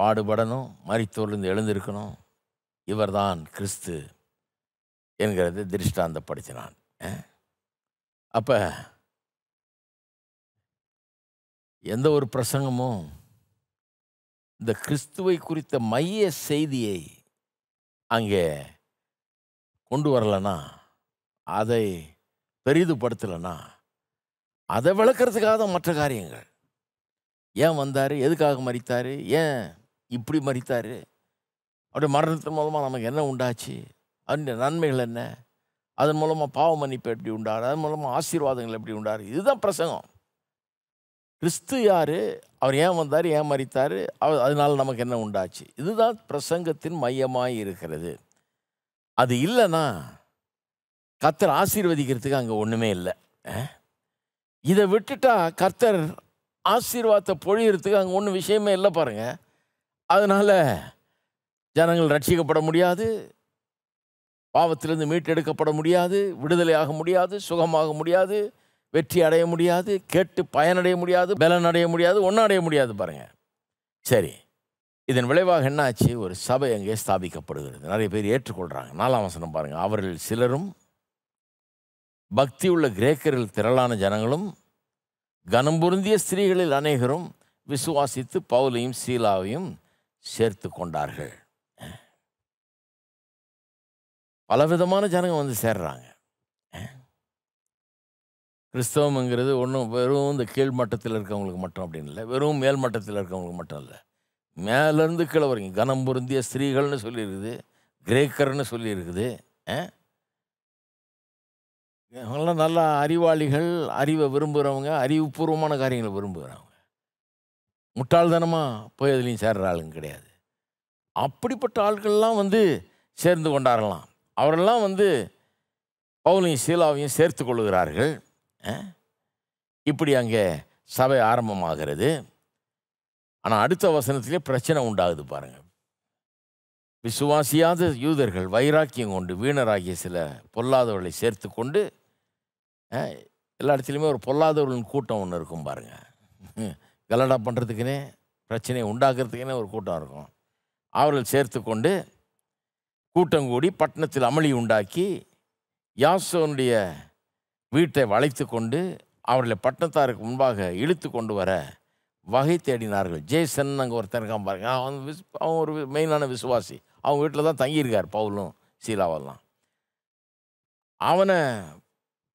பாடுபடணும் மறித்தோர்லேருந்து எழுந்திருக்கணும் இவர்தான் கிறிஸ்து என்கிறத திருஷ்டாந்தப்படுத்தினான் அப்போ எந்த ஒரு பிரசங்கமும் இந்த கிறிஸ்துவை குறித்த மைய செய்தியை அங்கே கொண்டு வரலன்னா அதை பெரிதுபடுத்தலைன்னா அதை விளக்கிறதுக்காக தான் மற்ற காரியங்கள் ஏன் வந்தார் எதுக்காக மறித்தார் ஏன் இப்படி மறித்தார் அப்படியே மரணத்தின் மூலமாக நமக்கு என்ன உண்டாச்சு அதனுடைய நன்மைகள் என்ன அதன் மூலமாக பாவ மன்னிப்பு எப்படி உண்டார் அதன் மூலமாக ஆசீர்வாதங்கள் எப்படி உண்டாரு இதுதான் பிரசங்கம் கிறிஸ்து யார் அவர் ஏன் வந்தார் ஏன் மறித்தார் அவர் அதனால் நமக்கு என்ன உண்டாச்சு இதுதான் பிரசங்கத்தின் மையமாக இருக்கிறது அது இல்லைன்னா கர்த்தர் ஆசீர்வதிக்கிறதுக்கு அங்கே ஒன்றுமே இல்லை இதை விட்டுட்டா கர்த்தர் ஆசீர்வாதத்தை பொழியறதுக்கு அங்கே ஒன்றும் விஷயமே இல்லை பாருங்கள் அதனால் ஜனங்கள் ரட்சிக்கப்பட முடியாது பாவத்திலிருந்து மீட்டெடுக்கப்பட முடியாது விடுதலையாக முடியாது சுகமாக முடியாது வெற்றி அடைய முடியாது கேட்டு பயனடைய முடியாது பலன் அடைய முடியாது ஒன்றும் அடைய முடியாது பாருங்கள் சரி இதன் விளைவாக என்னாச்சு ஒரு சபை அங்கே ஸ்தாபிக்கப்படுகிறது நிறைய பேர் ஏற்றுக்கொள்கிறாங்க நாலாம் வசனம் பாருங்கள் அவர்கள் சிலரும் பக்தி உள்ள கிரேக்கரில் திரளான ஜனங்களும் கனம் பொருந்திய ஸ்திரீகளில் அநேகரும் விசுவாசித்து பவுலையும் சீலாவையும் சேர்த்து கொண்டார்கள் பலவிதமான ஜனங்க வந்து சேர்றாங்க கிறிஸ்தவங்கிறது ஒன்றும் வெறும் இந்த கீழ் மட்டத்தில் இருக்கவங்களுக்கு மட்டும் அப்படின்னு இல்லை வெறும் மேல் மட்டத்தில் இருக்கவங்களுக்கு மட்டும் இல்லை மேலேருந்து கீழே வரீங்க கனம் பொருந்திய ஸ்திரீகள்னு சொல்லியிருக்குது கிரேக்கர்னு சொல்லியிருக்குது இவங்களாம் நல்லா அறிவாளிகள் அறிவை விரும்புகிறவங்க அறிவுபூர்வமான காரியங்களை விரும்புகிறாங்க முட்டாள்தனமாக போய் அதுலேயும் சேர்கிற ஆளுங்க கிடையாது அப்படிப்பட்ட ஆட்கள்லாம் வந்து சேர்ந்து கொண்டாடலாம் அவரெல்லாம் வந்து பவுலையும் சீலாவையும் சேர்த்து கொள்கிறார்கள் இப்படி அங்கே சபை ஆரம்பமாகிறது ஆனால் அடுத்த வசனத்திலே பிரச்சனை உண்டாகுது பாருங்கள் விசுவாசியாத யூதர்கள் வைராக்கியம் கொண்டு வீணராகிய சில பொல்லாதவர்களை சேர்த்து கொண்டு எல்லா இடத்துலையுமே ஒரு பொல்லாதவர்களின் கூட்டம் ஒன்று இருக்கும் பாருங்கள் கலடா பண்ணுறதுக்குன்னே பிரச்சனையை உண்டாக்குறதுக்குன்னே ஒரு கூட்டம் இருக்கும் அவர்கள் சேர்த்து கொண்டு கூட்டம் கூடி பட்டணத்தில் அமளி உண்டாக்கி யாசோனுடைய வீட்டை வளைத்து கொண்டு அவர்களை பட்டணத்தாருக்கு முன்பாக இழுத்து கொண்டு வர வகை தேடினார்கள் ஜேசன் அங்கே ஒருத்தர் இருக்கான் பாருங்க அவன் விஸ் அவன் ஒரு மெயினான விசுவாசி அவங்க வீட்டில் தான் தங்கியிருக்கார் பவுலும் சீலாவெல்லாம் அவனை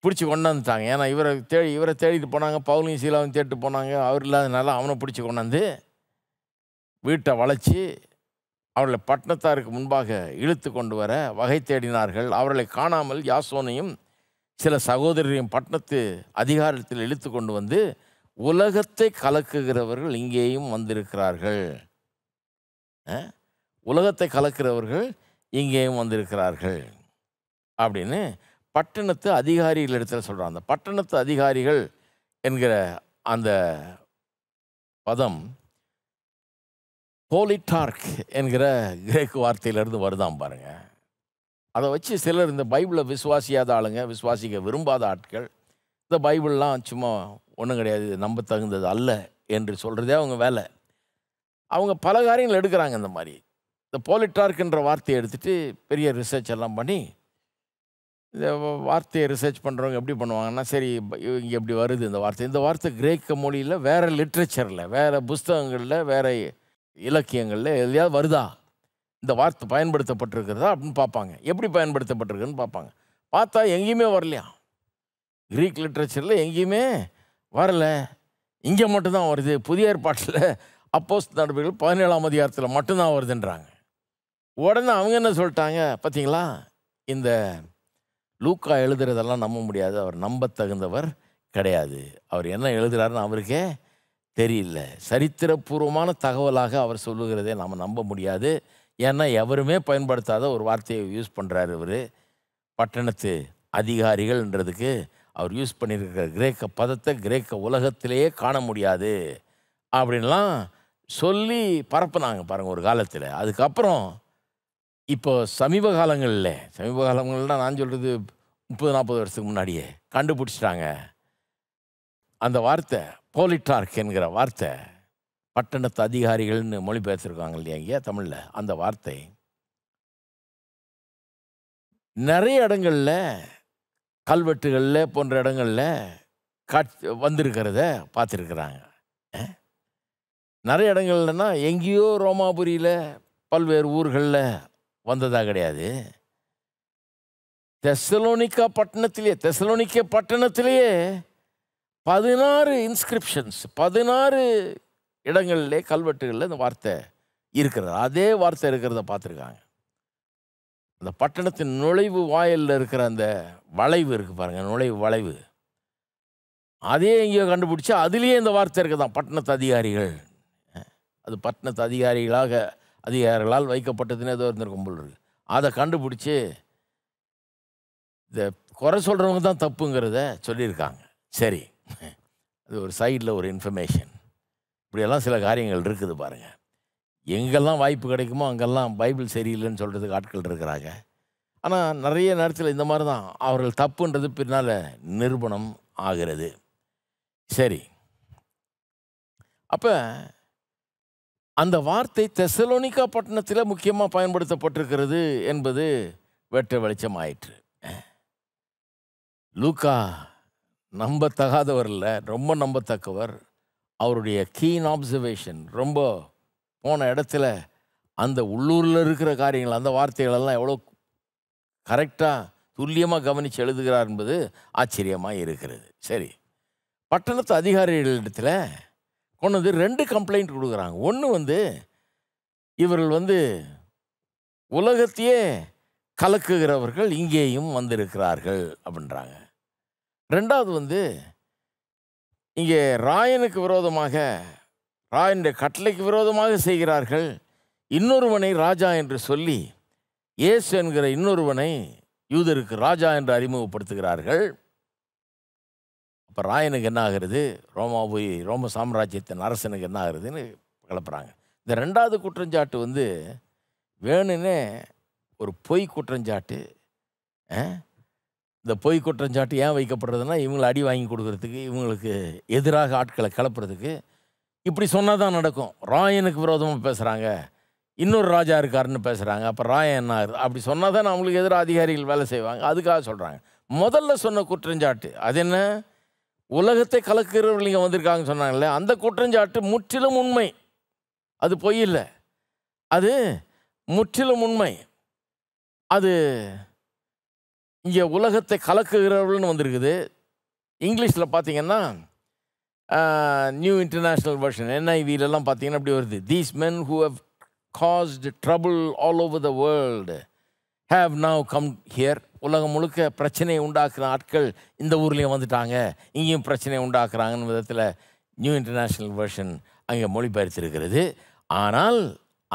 பிடிச்சி கொண்டாந்துட்டாங்க ஏன்னா இவரை தேடி இவரை தேடிட்டு போனாங்க பவுலையும் சீலாவும் தேடிட்டு போனாங்க அவர் இல்லாதனால அவனை பிடிச்சி கொண்டாந்து வீட்டை வளைச்சி அவர்களை பட்டணத்தாருக்கு முன்பாக இழுத்து கொண்டு வர வகை தேடினார்கள் அவர்களை காணாமல் யாசோனையும் சில சகோதரரையும் பட்டணத்து அதிகாரத்தில் இழுத்து கொண்டு வந்து உலகத்தை கலக்குகிறவர்கள் இங்கேயும் வந்திருக்கிறார்கள் உலகத்தை கலக்கிறவர்கள் இங்கேயும் வந்திருக்கிறார்கள் அப்படின்னு பட்டணத்து அதிகாரிகள் இடத்துல சொல்கிறான் அந்த பட்டணத்து அதிகாரிகள் என்கிற அந்த பதம் போலிடார்க் என்கிற கிரேக் வார்த்தையிலேருந்து வருதான் பாருங்கள் அதை வச்சு சிலர் இந்த பைபிளை விசுவாசியாத ஆளுங்க விசுவாசிக்க விரும்பாத ஆட்கள் இந்த பைபிள்லாம் சும்மா ஒன்றும் கிடையாது நம்ப தகுந்தது அல்ல என்று சொல்கிறதே அவங்க வேலை அவங்க பல காரியங்கள் எடுக்கிறாங்க இந்த மாதிரி இந்த போலிட்டார்க்குன்ற வார்த்தையை எடுத்துகிட்டு பெரிய ரிசர்ச் எல்லாம் பண்ணி இந்த வார்த்தையை ரிசர்ச் பண்ணுறவங்க எப்படி பண்ணுவாங்கன்னா சரி இங்கே எப்படி வருது இந்த வார்த்தை இந்த வார்த்தை கிரேக்க மொழியில் வேறு லிட்ரேச்சரில் வேறு புஸ்தகங்களில் வேறு இலக்கியங்களில் எதையாவது வருதா இந்த வார்த்தை பயன்படுத்தப்பட்டிருக்கிறதா அப்படின்னு பார்ப்பாங்க எப்படி பயன்படுத்தப்பட்டிருக்குன்னு பார்ப்பாங்க பார்த்தா எங்கேயுமே வரலையா க்ரீக் லிட்ரேச்சரில் எங்கேயுமே வரலை இங்கே மட்டும்தான் வருது புதிய ஏற்பாட்டில் அப்போஸ் நடவடிக்கைகள் பதினேழாம் அதிகாரத்தில் மட்டும்தான் வருதுன்றாங்க உடனே அவங்க என்ன சொல்லிட்டாங்க பார்த்தீங்களா இந்த லூக்கா எழுதுறதெல்லாம் நம்ப முடியாது அவர் நம்ப தகுந்தவர் கிடையாது அவர் என்ன எழுதுகிறாருன்னு அவருக்கே தெரியல சரித்திரபூர்வமான தகவலாக அவர் சொல்லுகிறதே நாம் நம்ப முடியாது ஏன்னா எவருமே பயன்படுத்தாத ஒரு வார்த்தையை யூஸ் பண்ணுறாரு இவர் பட்டணத்து அதிகாரிகள்ன்றதுக்கு அவர் யூஸ் பண்ணியிருக்கிற கிரேக்க பதத்தை கிரேக்க உலகத்திலேயே காண முடியாது அப்படின்லாம் சொல்லி பரப்புனாங்க பாருங்கள் ஒரு காலத்தில் அதுக்கப்புறம் இப்போ சமீப காலங்களில் சமீப காலங்கள்னால் நான் சொல்கிறது முப்பது நாற்பது வருஷத்துக்கு முன்னாடியே கண்டுபிடிச்சிட்டாங்க அந்த வார்த்தை போலிட்டார்க் என்கிற வார்த்தை பட்டணத்து அதிகாரிகள்னு மொழி மொழிபெயர்த்துருக்காங்க இல்லையா ஐயா தமிழில் அந்த வார்த்தை நிறைய இடங்களில் கல்வெட்டுகளில் போன்ற இடங்களில் காட்சி வந்திருக்கிறத பார்த்துருக்குறாங்க நிறைய இடங்கள்லன்னா எங்கேயோ ரோமாபுரியில் பல்வேறு ஊர்களில் வந்ததாக கிடையாது தெசலோனிக்கா பட்டணத்திலேயே தெசலோனிக்க பட்டணத்திலேயே பதினாறு இன்ஸ்கிரிப்ஷன்ஸ் பதினாறு இடங்களிலே கல்வெட்டுகளில் இந்த வார்த்தை இருக்கிறது அதே வார்த்தை இருக்கிறத பார்த்துருக்காங்க அந்த பட்டணத்தின் நுழைவு வாயிலில் இருக்கிற அந்த வளைவு இருக்குது பாருங்கள் நுழைவு வளைவு அதே எங்கேயோ கண்டுபிடிச்சா அதுலேயே இந்த வார்த்தை இருக்குது தான் பட்டணத்து அதிகாரிகள் அது பட்டணத்து அதிகாரிகளாக அதிகாரிகளால் வைக்கப்பட்டதுன்னு ஏதோ இருந்திருக்கும் போல் இருக்குது அதை கண்டுபிடிச்சி இந்த குறை சொல்கிறவங்க தான் தப்புங்கிறத சொல்லியிருக்காங்க சரி அது ஒரு சைடில் ஒரு இன்ஃபர்மேஷன் இப்படியெல்லாம் சில காரியங்கள் இருக்குது பாருங்கள் எங்கெல்லாம் வாய்ப்பு கிடைக்குமோ அங்கெல்லாம் பைபிள் சரியில்லைன்னு சொல்கிறதுக்கு ஆட்கள் இருக்கிறாங்க ஆனால் நிறைய நேரத்தில் இந்த மாதிரி தான் அவர்கள் தப்புன்றது பின்னால் நிரூபணம் ஆகிறது சரி அப்போ அந்த வார்த்தை தெசலோனிக்கா பட்டணத்தில் முக்கியமாக பயன்படுத்தப்பட்டிருக்கிறது என்பது வெட்ட வெளிச்சம் ஆயிற்று லூக்கா நம்பத்தகாதவர் இல்லை ரொம்ப நம்பத்தக்கவர் அவருடைய கீன் ஆப்சர்வேஷன் ரொம்ப போன இடத்துல அந்த உள்ளூரில் இருக்கிற காரியங்கள் அந்த வார்த்தைகளெல்லாம் எவ்வளோ கரெக்டாக துல்லியமாக கவனித்து எழுதுகிறார் என்பது ஆச்சரியமாக இருக்கிறது சரி பட்டணத்து அதிகாரிகளிடத்தில் கொண்டு வந்து ரெண்டு கம்ப்ளைண்ட் கொடுக்குறாங்க ஒன்று வந்து இவர்கள் வந்து உலகத்தையே கலக்குகிறவர்கள் இங்கேயும் வந்திருக்கிறார்கள் அப்படின்றாங்க ரெண்டாவது வந்து இங்கே ராயனுக்கு விரோதமாக ராயனுடைய கட்டளைக்கு விரோதமாக செய்கிறார்கள் இன்னொருவனை ராஜா என்று சொல்லி இயேசு என்கிற இன்னொருவனை யூதருக்கு ராஜா என்று அறிமுகப்படுத்துகிறார்கள் இப்போ ராயனுக்கு என்ன ஆகுறது ரோமா போய் ரோம சாம்ராஜ்யத்தின் அரசனுக்கு என்ன ஆகுறதுன்னு கலப்புறாங்க இந்த ரெண்டாவது குற்றஞ்சாட்டு வந்து வேணுன்னே ஒரு பொய் குற்றஞ்சாட்டு இந்த பொய் குற்றஞ்சாட்டு ஏன் வைக்கப்படுறதுன்னா இவங்களை அடி வாங்கி கொடுக்கறதுக்கு இவங்களுக்கு எதிராக ஆட்களை கிளப்புறதுக்கு இப்படி சொன்னால் தான் நடக்கும் ராயனுக்கு விரோதமாக பேசுகிறாங்க இன்னொரு ராஜா இருக்காருன்னு பேசுகிறாங்க அப்போ ராயன் என்ன ஆகுது அப்படி சொன்னால் தான் அவங்களுக்கு எதிராக அதிகாரிகள் வேலை செய்வாங்க அதுக்காக சொல்கிறாங்க முதல்ல சொன்ன குற்றஞ்சாட்டு அது என்ன உலகத்தை கலக்கிறவர்கள் இங்கே வந்திருக்காங்கன்னு சொன்னாங்கல்ல அந்த குற்றஞ்சாட்டு முற்றிலும் உண்மை அது பொய் இல்லை அது முற்றிலும் உண்மை அது இங்கே உலகத்தை கலக்குகிறவர்கள்னு வந்திருக்குது இங்கிலீஷில் பார்த்தீங்கன்னா நியூ இன்டர்நேஷ்னல் வெர்ஷன் என்ஐவிலெல்லாம் பார்த்தீங்கன்னா அப்படி வருது these men who have caused trouble all over the world have now come here உலகம் முழுக்க பிரச்சனையை உண்டாக்குற ஆட்கள் இந்த ஊர்லேயும் வந்துட்டாங்க இங்கேயும் பிரச்சனையை உண்டாக்குறாங்கன்னு விதத்தில் நியூ இன்டர்நேஷ்னல் வேர்ஷன் அங்கே மொழிபெயர்த்திருக்கிறது ஆனால்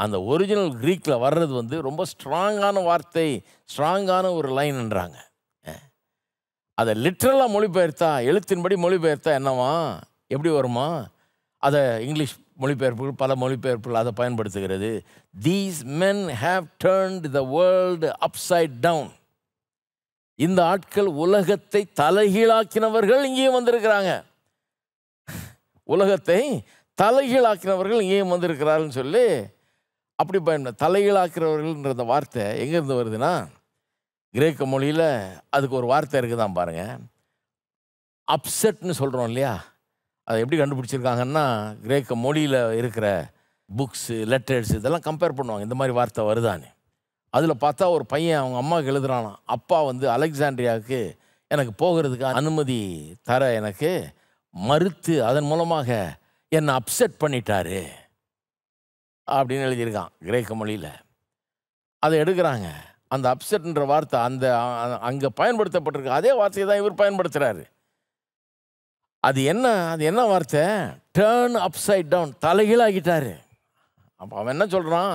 அந்த ஒரிஜினல் க்ரீக்கில் வர்றது வந்து ரொம்ப ஸ்ட்ராங்கான வார்த்தை ஸ்ட்ராங்கான ஒரு லைன்ன்றாங்க அதை லிட்ரலாக மொழிபெயர்த்தா எழுத்தின்படி மொழிபெயர்த்தா என்னவா எப்படி வருமா அதை இங்கிலீஷ் மொழிபெயர்ப்புகள் பல மொழிபெயர்ப்புகள் அதை பயன்படுத்துகிறது these men have turned the world upside down இந்த ஆட்கள் உலகத்தை தலைகீழாக்கினவர்கள் இங்கேயும் வந்திருக்கிறாங்க உலகத்தை தலைகீழாக்கினவர்கள் இங்கேயும் வந்திருக்கிறாருன்னு சொல்லி அப்படி பயன் தலைகீழாக்கிறவர்கள்ன்ற அந்த வார்த்தை எங்கேருந்து வருதுன்னா கிரேக்க மொழியில் அதுக்கு ஒரு வார்த்தை இருக்குதான் பாருங்கள் அப்செட்னு சொல்கிறோம் இல்லையா அதை எப்படி கண்டுபிடிச்சிருக்காங்கன்னா கிரேக்க மொழியில் இருக்கிற புக்ஸு லெட்டர்ஸ் இதெல்லாம் கம்பேர் பண்ணுவாங்க இந்த மாதிரி வார்த்தை வருதான்னு அதில் பார்த்தா ஒரு பையன் அவங்க அம்மாவுக்கு எழுதுறானான் அப்பா வந்து அலெக்சாண்ட்ரியாவுக்கு எனக்கு போகிறதுக்கு அனுமதி தர எனக்கு மறுத்து அதன் மூலமாக என்னை அப்செட் பண்ணிட்டாரு அப்படின்னு எழுதியிருக்கான் கிரேக்க மொழியில் அதை எடுக்கிறாங்க அந்த அப்செட்ன்ற வார்த்தை அந்த அங்கே பயன்படுத்தப்பட்டிருக்கு அதே வார்த்தையை தான் இவர் பயன்படுத்துகிறாரு அது என்ன அது என்ன வார்த்தை டேர்ன் அப்சைட் டவுன் தலைகீழாகிட்டாரு அப்போ அவன் என்ன சொல்கிறான்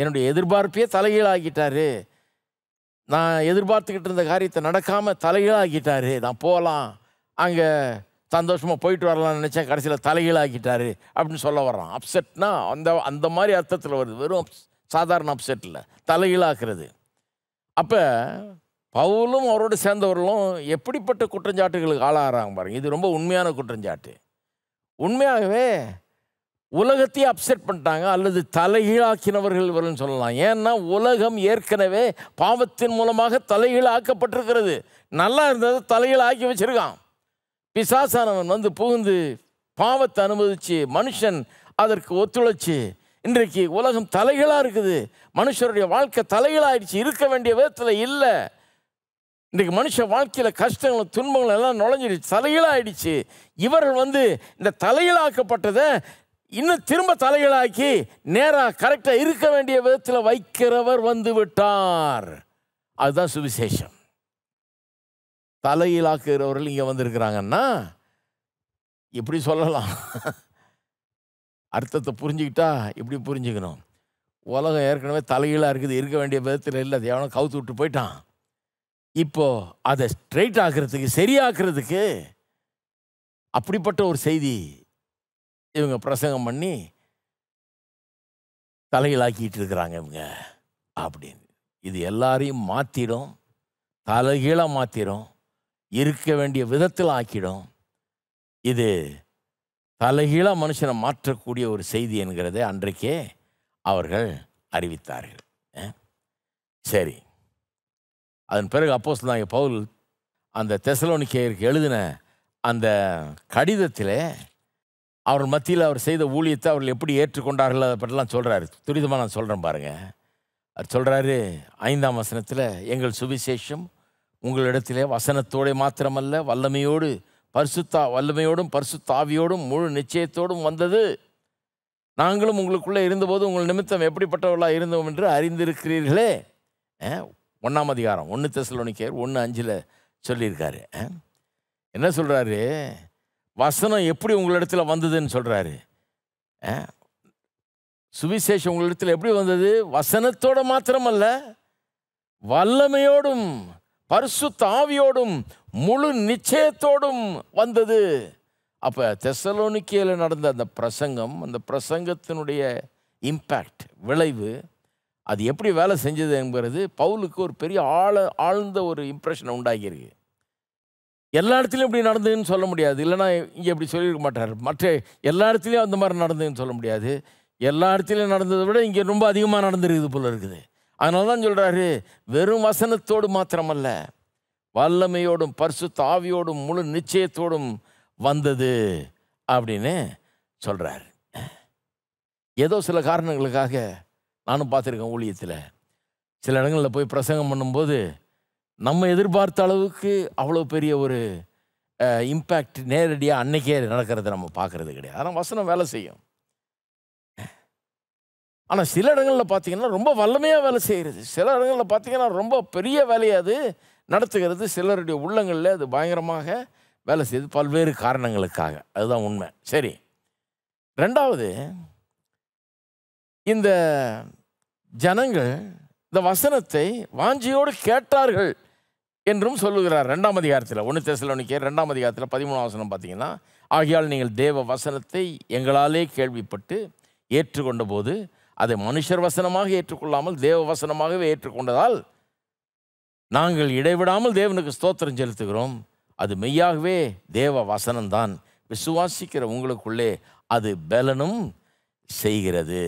என்னுடைய எதிர்பார்ப்பே தலைகீழாகிட்டாரு நான் எதிர்பார்த்துக்கிட்டு இருந்த காரியத்தை நடக்காமல் தலைகீழாகிட்டாரு நான் போகலாம் அங்கே சந்தோஷமாக போயிட்டு வரலாம்னு நினச்சேன் கடைசியில் தலைகீழாக்கிட்டாரு அப்படின்னு சொல்ல வர்றான் அப்செட்னா அந்த அந்த மாதிரி அர்த்தத்தில் வருது வெறும் சாதாரண அப்செட் இல்லை தலைகீழாக்குறது அப்போ பவுலும் அவரோடு சேர்ந்தவர்களும் எப்படிப்பட்ட குற்றஞ்சாட்டுகளுக்கு ஆளாகிறாங்க பாருங்கள் இது ரொம்ப உண்மையான குற்றஞ்சாட்டு உண்மையாகவே உலகத்தையே அப்செட் பண்ணிட்டாங்க அல்லது தலைகீழாக்கினவர்கள் இவர்கள் சொல்லலாம் ஏன்னா உலகம் ஏற்கனவே பாவத்தின் மூலமாக தலைகீழாக்கப்பட்டிருக்கிறது நல்லா இருந்தது தலைகீழாக்கி வச்சிருக்கான் பிசாசானவன் வந்து புகுந்து பாவத்தை அனுமதித்து மனுஷன் அதற்கு ஒத்துழைச்சு இன்றைக்கு உலகம் தலைகளாக இருக்குது மனுஷருடைய வாழ்க்கை தலைகளாகிடுச்சு இருக்க வேண்டிய விதத்தில் இல்லை இன்றைக்கு மனுஷ வாழ்க்கையில் கஷ்டங்களும் துன்பங்களும் எல்லாம் நுழைஞ்சிடுச்சு தலைகளாகிடுச்சு இவர்கள் வந்து இந்த தலைகளாக்கப்பட்டதை இன்னும் திரும்ப தலைகளாக்கி நேராக கரெக்டாக இருக்க வேண்டிய விதத்தில் வைக்கிறவர் வந்து விட்டார் அதுதான் சுவிசேஷம் தலையிலாக்குகிறவர்கள் இங்கே வந்திருக்கிறாங்கன்னா இப்படி சொல்லலாம் அர்த்தத்தை புரிஞ்சுக்கிட்டா இப்படி புரிஞ்சுக்கணும் உலகம் ஏற்கனவே தலைகீழாக இருக்குது இருக்க வேண்டிய விதத்தில் இல்லை எவனோ கவுத்து விட்டு போயிட்டான் இப்போது அதை ஸ்ட்ரெயிட் ஆக்குறதுக்கு சரியாக்குறதுக்கு அப்படிப்பட்ட ஒரு செய்தி இவங்க பிரசங்கம் பண்ணி தலைகளாக்கிட்டு இருக்கிறாங்க இவங்க அப்படின்னு இது எல்லாரையும் மாற்றிடும் தலைகீழாக மாற்றிடும் இருக்க வேண்டிய விதத்தில் ஆக்கிடும் இது தலைகீழாக மனுஷனை மாற்றக்கூடிய ஒரு செய்தி என்கிறதை அன்றைக்கே அவர்கள் அறிவித்தார்கள் சரி அதன் பிறகு அப்போ சொன்னாங்க பவுல் அந்த தெசலோனிக்கேயருக்கு எழுதின அந்த கடிதத்தில் அவர் மத்தியில் அவர் செய்த ஊழியத்தை அவர்கள் எப்படி ஏற்றுக்கொண்டார்கள் அதை பற்றிலாம் சொல்கிறாரு துரிதமாக நான் சொல்கிறேன் பாருங்கள் அவர் சொல்கிறாரு ஐந்தாம் வசனத்தில் எங்கள் சுவிசேஷம் உங்களிடத்திலே வசனத்தோடு மாத்திரமல்ல வல்லமையோடு பரிசுத்தா வல்லமையோடும் பரிசுத்தாவியோடும் முழு நிச்சயத்தோடும் வந்தது நாங்களும் உங்களுக்குள்ளே இருந்தபோது உங்கள் நிமித்தம் எப்படிப்பட்டவர்களாக இருந்தோம் என்று அறிந்திருக்கிறீர்களே ஒன்றாம் அதிகாரம் ஒன்று தெசலோனிக்கேர் ஒன்று அஞ்சில் சொல்லியிருக்காரு என்ன சொல்கிறாரு வசனம் எப்படி உங்களிடத்தில் வந்ததுன்னு சொல்கிறாரு சுவிசேஷம் உங்களிடத்தில் எப்படி வந்தது வசனத்தோட மாத்திரமல்ல வல்லமையோடும் பரிசு தாவியோடும் முழு நிச்சயத்தோடும் வந்தது அப்போ தெசலோனிக்கையில் நடந்த அந்த பிரசங்கம் அந்த பிரசங்கத்தினுடைய இம்பேக்ட் விளைவு அது எப்படி வேலை செஞ்சது என்கிறது பவுலுக்கு ஒரு பெரிய ஆழ ஆழ்ந்த ஒரு இம்ப்ரெஷனை உண்டாகியிருக்கு எல்லா இடத்துலையும் இப்படி நடந்ததுன்னு சொல்ல முடியாது இல்லைனா இங்கே இப்படி சொல்லியிருக்க மாட்டார் மற்ற எல்லா இடத்துலையும் அந்த மாதிரி நடந்ததுன்னு சொல்ல முடியாது எல்லா இடத்துலையும் நடந்ததை விட இங்கே ரொம்ப அதிகமாக நடந்துருக்குது போல் இருக்குது அதனால தான் சொல்கிறாரு வெறும் வசனத்தோடு மாத்திரமல்ல வல்லமையோடும் பரிசு தாவியோடும் முழு நிச்சயத்தோடும் வந்தது அப்படின்னு சொல்கிறார் ஏதோ சில காரணங்களுக்காக நானும் பார்த்துருக்கேன் ஊழியத்தில் சில இடங்களில் போய் பிரசங்கம் பண்ணும்போது நம்ம எதிர்பார்த்த அளவுக்கு அவ்வளோ பெரிய ஒரு இம்பேக்ட் நேரடியாக அன்னைக்கே நடக்கிறத நம்ம பார்க்கறது கிடையாது ஆனால் வசனம் வேலை செய்யும் ஆனால் சில இடங்களில் பார்த்தீங்கன்னா ரொம்ப வல்லமையாக வேலை செய்கிறது சில இடங்களில் பார்த்தீங்கன்னா ரொம்ப பெரிய வேலையை அது நடத்துகிறது சிலருடைய உள்ளங்களில் அது பயங்கரமாக வேலை செய்து பல்வேறு காரணங்களுக்காக அதுதான் உண்மை சரி ரெண்டாவது இந்த ஜனங்கள் இந்த வசனத்தை வாஞ்சியோடு கேட்டார்கள் என்றும் சொல்லுகிறார் ரெண்டாம் அதிகாரத்தில் ஒன்று தேசலோனிக்கே ரெண்டாம் அதிகாரத்தில் பதிமூணாம் வசனம் பார்த்தீங்கன்னா ஆகியால் நீங்கள் தேவ வசனத்தை எங்களாலே கேள்விப்பட்டு ஏற்றுக்கொண்ட போது அதை மனுஷர் வசனமாக ஏற்றுக்கொள்ளாமல் தேவ வசனமாகவே ஏற்றுக்கொண்டதால் நாங்கள் இடைவிடாமல் தேவனுக்கு ஸ்தோத்திரம் செலுத்துகிறோம் அது மெய்யாகவே தேவ வசனம்தான் விசுவாசிக்கிற உங்களுக்குள்ளே அது பலனும் செய்கிறது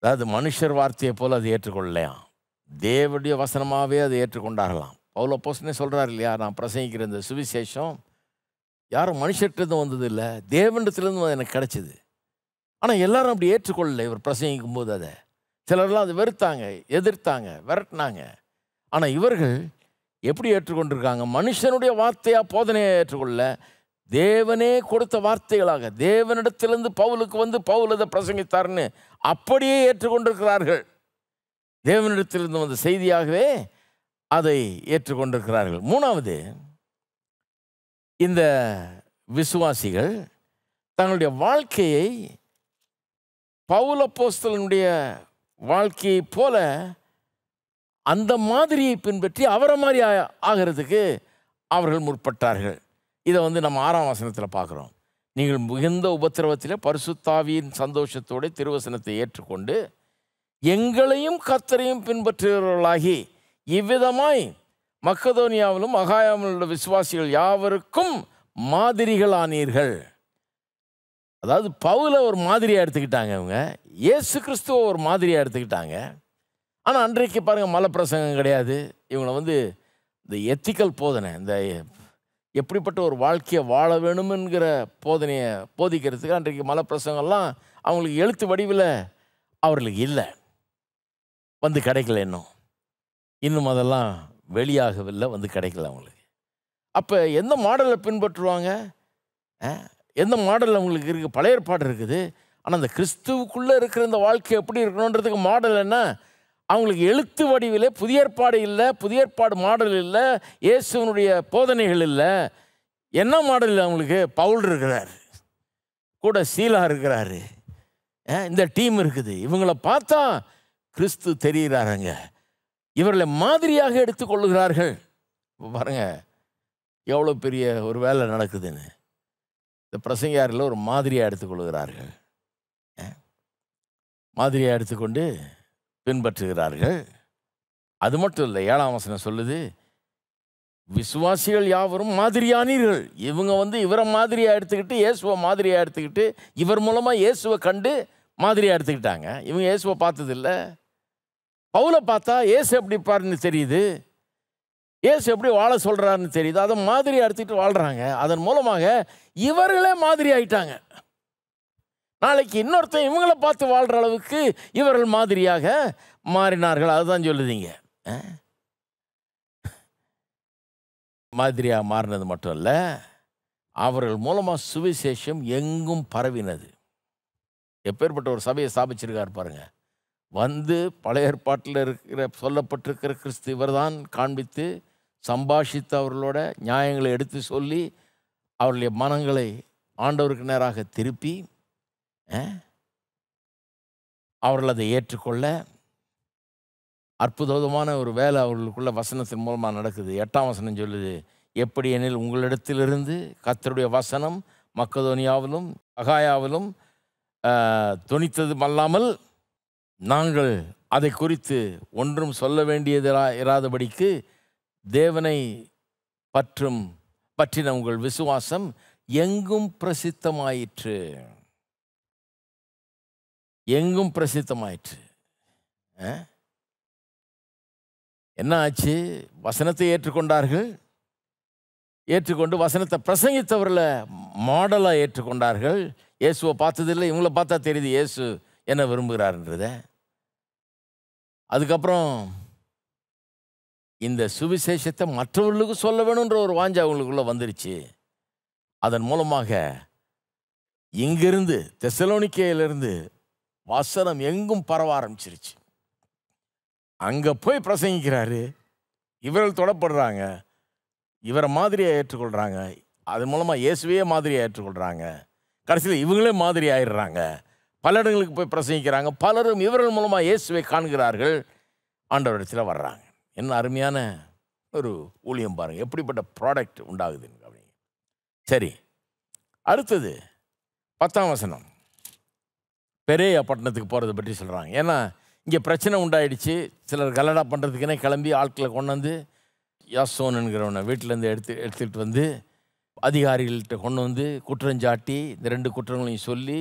அதாவது மனுஷர் வார்த்தையை போல் அது ஏற்றுக்கொள்ளலையாம் தேவனுடைய வசனமாகவே அதை ஏற்றுக்கொண்டார்களாம் பவுல போஸ்னே சொல்கிறார் இல்லையா நான் பிரசங்கிக்கிற இந்த சுவிசேஷம் யாரும் மனுஷர்கிட்டருந்து வந்தது இல்லை அது எனக்கு கிடச்சிது ஆனால் எல்லாரும் அப்படி ஏற்றுக்கொள்ளலை இவர் பிரசங்கிக்கும் போது அதை சிலர்லாம் அதை வெறுத்தாங்க எதிர்த்தாங்க விரட்டினாங்க ஆனால் இவர்கள் எப்படி ஏற்றுக்கொண்டிருக்காங்க மனுஷனுடைய வார்த்தையாக போதனையை ஏற்றுக்கொள்ள தேவனே கொடுத்த வார்த்தைகளாக தேவனிடத்திலிருந்து பவுலுக்கு வந்து பவுல் இதை பிரசங்கித்தார்னு அப்படியே ஏற்றுக்கொண்டிருக்கிறார்கள் தேவனிடத்திலிருந்து வந்த செய்தியாகவே அதை ஏற்றுக்கொண்டிருக்கிறார்கள் மூணாவது இந்த விசுவாசிகள் தங்களுடைய வாழ்க்கையை பவுல போஸ்தலனுடைய வாழ்க்கையை போல அந்த மாதிரியை பின்பற்றி அவரை மாதிரி ஆகிறதுக்கு அவர்கள் முற்பட்டார்கள் இதை வந்து நம்ம ஆறாம் வசனத்தில் பார்க்குறோம் நீங்கள் மிகுந்த உபத்திரவத்தில் பரிசுத்தாவியின் சந்தோஷத்தோடு திருவசனத்தை ஏற்றுக்கொண்டு எங்களையும் கத்தரையும் பின்பற்றுகிறவர்களாகி இவ்விதமாய் மக்கதோனியாவிலும் அகாயாவிலுள்ள விசுவாசிகள் யாவருக்கும் மாதிரிகளானீர்கள் அதாவது பவுல ஒரு மாதிரியாக எடுத்துக்கிட்டாங்க அவங்க ஏசு கிறிஸ்துவ ஒரு மாதிரியாக எடுத்துக்கிட்டாங்க ஆனால் அன்றைக்கு பாருங்கள் பிரசங்கம் கிடையாது இவங்களை வந்து இந்த எத்திக்கல் போதனை இந்த எப்படிப்பட்ட ஒரு வாழ்க்கையை வாழ வேணுமென்கிற போதனையை போதிக்கிறதுக்கு அன்றைக்கு மலப்பிரசங்கம்லாம் அவங்களுக்கு எழுத்து வடிவில் அவர்களுக்கு இல்லை வந்து கிடைக்கல இன்னும் இன்னும் அதெல்லாம் வெளியாகவில்லை வந்து கிடைக்கல அவங்களுக்கு அப்போ எந்த மாடலை பின்பற்றுவாங்க எந்த மாடல் அவங்களுக்கு இருக்குது பழைய ஏற்பாடு இருக்குது ஆனால் அந்த கிறிஸ்துவுக்குள்ளே இருக்கிற இந்த வாழ்க்கை எப்படி இருக்கணுன்றதுக்கு மாடல் என்ன அவங்களுக்கு எழுத்து வடிவில் புதிய ஏற்பாடு இல்லை புதிய ஏற்பாடு மாடல் இல்லை இயேசுவனுடைய போதனைகள் இல்லை என்ன மாடல் அவங்களுக்கு பவுல் இருக்கிறார் கூட சீலா இருக்கிறாரு இந்த டீம் இருக்குது இவங்கள பார்த்தா கிறிஸ்து தெரிகிறாருங்க இவர்களை மாதிரியாக எடுத்துக்கொள்ளுகிறார்கள் இப்போ பாருங்கள் எவ்வளோ பெரிய ஒரு வேலை நடக்குதுன்னு இந்த பிரசங்காரில் ஒரு மாதிரியாக எடுத்துக்கொள்கிறார்கள் மாதிரியாக எடுத்துக்கொண்டு பின்பற்றுகிறார்கள் அது மட்டும் இல்லை ஏழாம் வசனம் சொல்லுது விசுவாசிகள் யாவரும் மாதிரியானீர்கள் இவங்க வந்து இவரை மாதிரியாக எடுத்துக்கிட்டு இயேசுவை மாதிரியாக எடுத்துக்கிட்டு இவர் மூலமாக இயேசுவை கண்டு மாதிரியாக எடுத்துக்கிட்டாங்க இவங்க இயேசுவை பார்த்ததில்லை பவுலை பார்த்தா ஏசு எப்படி பாருன்னு தெரியுது ஏசு எப்படி வாழ சொல்கிறாருன்னு தெரியுது அதை மாதிரி அறுத்துட்டு வாழ்கிறாங்க அதன் மூலமாக இவர்களே மாதிரி ஆயிட்டாங்க நாளைக்கு இன்னொருத்தன் இவங்களை பார்த்து வாழ்கிற அளவுக்கு இவர்கள் மாதிரியாக மாறினார்கள் அதுதான் சொல்லுதீங்க மாதிரியாக மாறினது மட்டும் இல்லை அவர்கள் மூலமாக சுவிசேஷம் எங்கும் பரவினது எப்பேற்பட்ட ஒரு சபையை ஸ்தாபிச்சிருக்கார் பாருங்கள் வந்து பழைய ஏற்பாட்டில் இருக்கிற சொல்லப்பட்டிருக்கிற கிறிஸ்து இவர்தான் காண்பித்து சம்பாஷித்து அவர்களோட நியாயங்களை எடுத்து சொல்லி அவருடைய மனங்களை ஆண்டவருக்கு நேராக திருப்பி அவர்கள் அதை ஏற்றுக்கொள்ள அற்புதமான ஒரு வேலை அவர்களுக்குள்ள வசனத்தின் மூலமாக நடக்குது எட்டாம் வசனம் சொல்லுது எப்படி எனில் உங்களிடத்திலிருந்து கத்தருடைய வசனம் மக்கதோனியாவிலும் அகாயாவிலும் துணித்ததும் அல்லாமல் நாங்கள் அதை குறித்து ஒன்றும் சொல்ல வேண்டியதிரா இராதபடிக்கு தேவனை பற்றும் பற்றின உங்கள் விசுவாசம் எங்கும் பிரசித்தமாயிற்று எங்கும் பிரசித்தமாயிற்று என்ன ஆச்சு வசனத்தை ஏற்றுக்கொண்டார்கள் ஏற்றுக்கொண்டு வசனத்தை பிரசங்கித்தவர்களை மாடலாக ஏற்றுக்கொண்டார்கள் இயேசுவை பார்த்ததில்லை இவங்கள பார்த்தா தெரியுது இயேசு என்ன விரும்புகிறார்ன்றத அதுக்கப்புறம் இந்த சுவிசேஷத்தை மற்றவர்களுக்கு சொல்ல வேணுன்ற ஒரு வாஞ்சா அவங்களுக்குள்ளே வந்துருச்சு அதன் மூலமாக இங்கிருந்து தெசலோனிக்கையிலிருந்து வசனம் எங்கும் பரவ ஆரம்பிச்சிருச்சு அங்கே போய் பிரசங்கிக்கிறாரு இவர்கள் தொடப்படுறாங்க இவரை மாதிரியை ஏற்றுக்கொள்கிறாங்க அது மூலமாக இயேசுவே மாதிரியாக ஏற்றுக்கொள்கிறாங்க கடைசியில் இவங்களே மாதிரி ஆயிடுறாங்க பல இடங்களுக்கு போய் பிரசங்கிக்கிறாங்க பலரும் இவர்கள் மூலமாக இயேசுவை காண்கிறார்கள் ஆண்டவரிடத்தில் வர்றாங்க என்ன அருமையான ஒரு ஊழியம் பாருங்கள் எப்படிப்பட்ட ப்ராடக்ட் உண்டாகுது அப்படிங்க சரி அடுத்தது பத்தாம் வசனம் பெரிய பட்டணத்துக்கு போகிறத பற்றி சொல்கிறாங்க ஏன்னா இங்கே பிரச்சனை உண்டாயிடுச்சு சிலர் கலடா பண்ணுறதுக்குனே கிளம்பி ஆட்களை கொண்டு வந்து யாசோனுங்கிறவனை வீட்டிலேருந்து எடுத்து எடுத்துக்கிட்டு வந்து அதிகாரிகள்கிட்ட கொண்டு வந்து குற்றஞ்சாட்டி இந்த ரெண்டு குற்றங்களையும் சொல்லி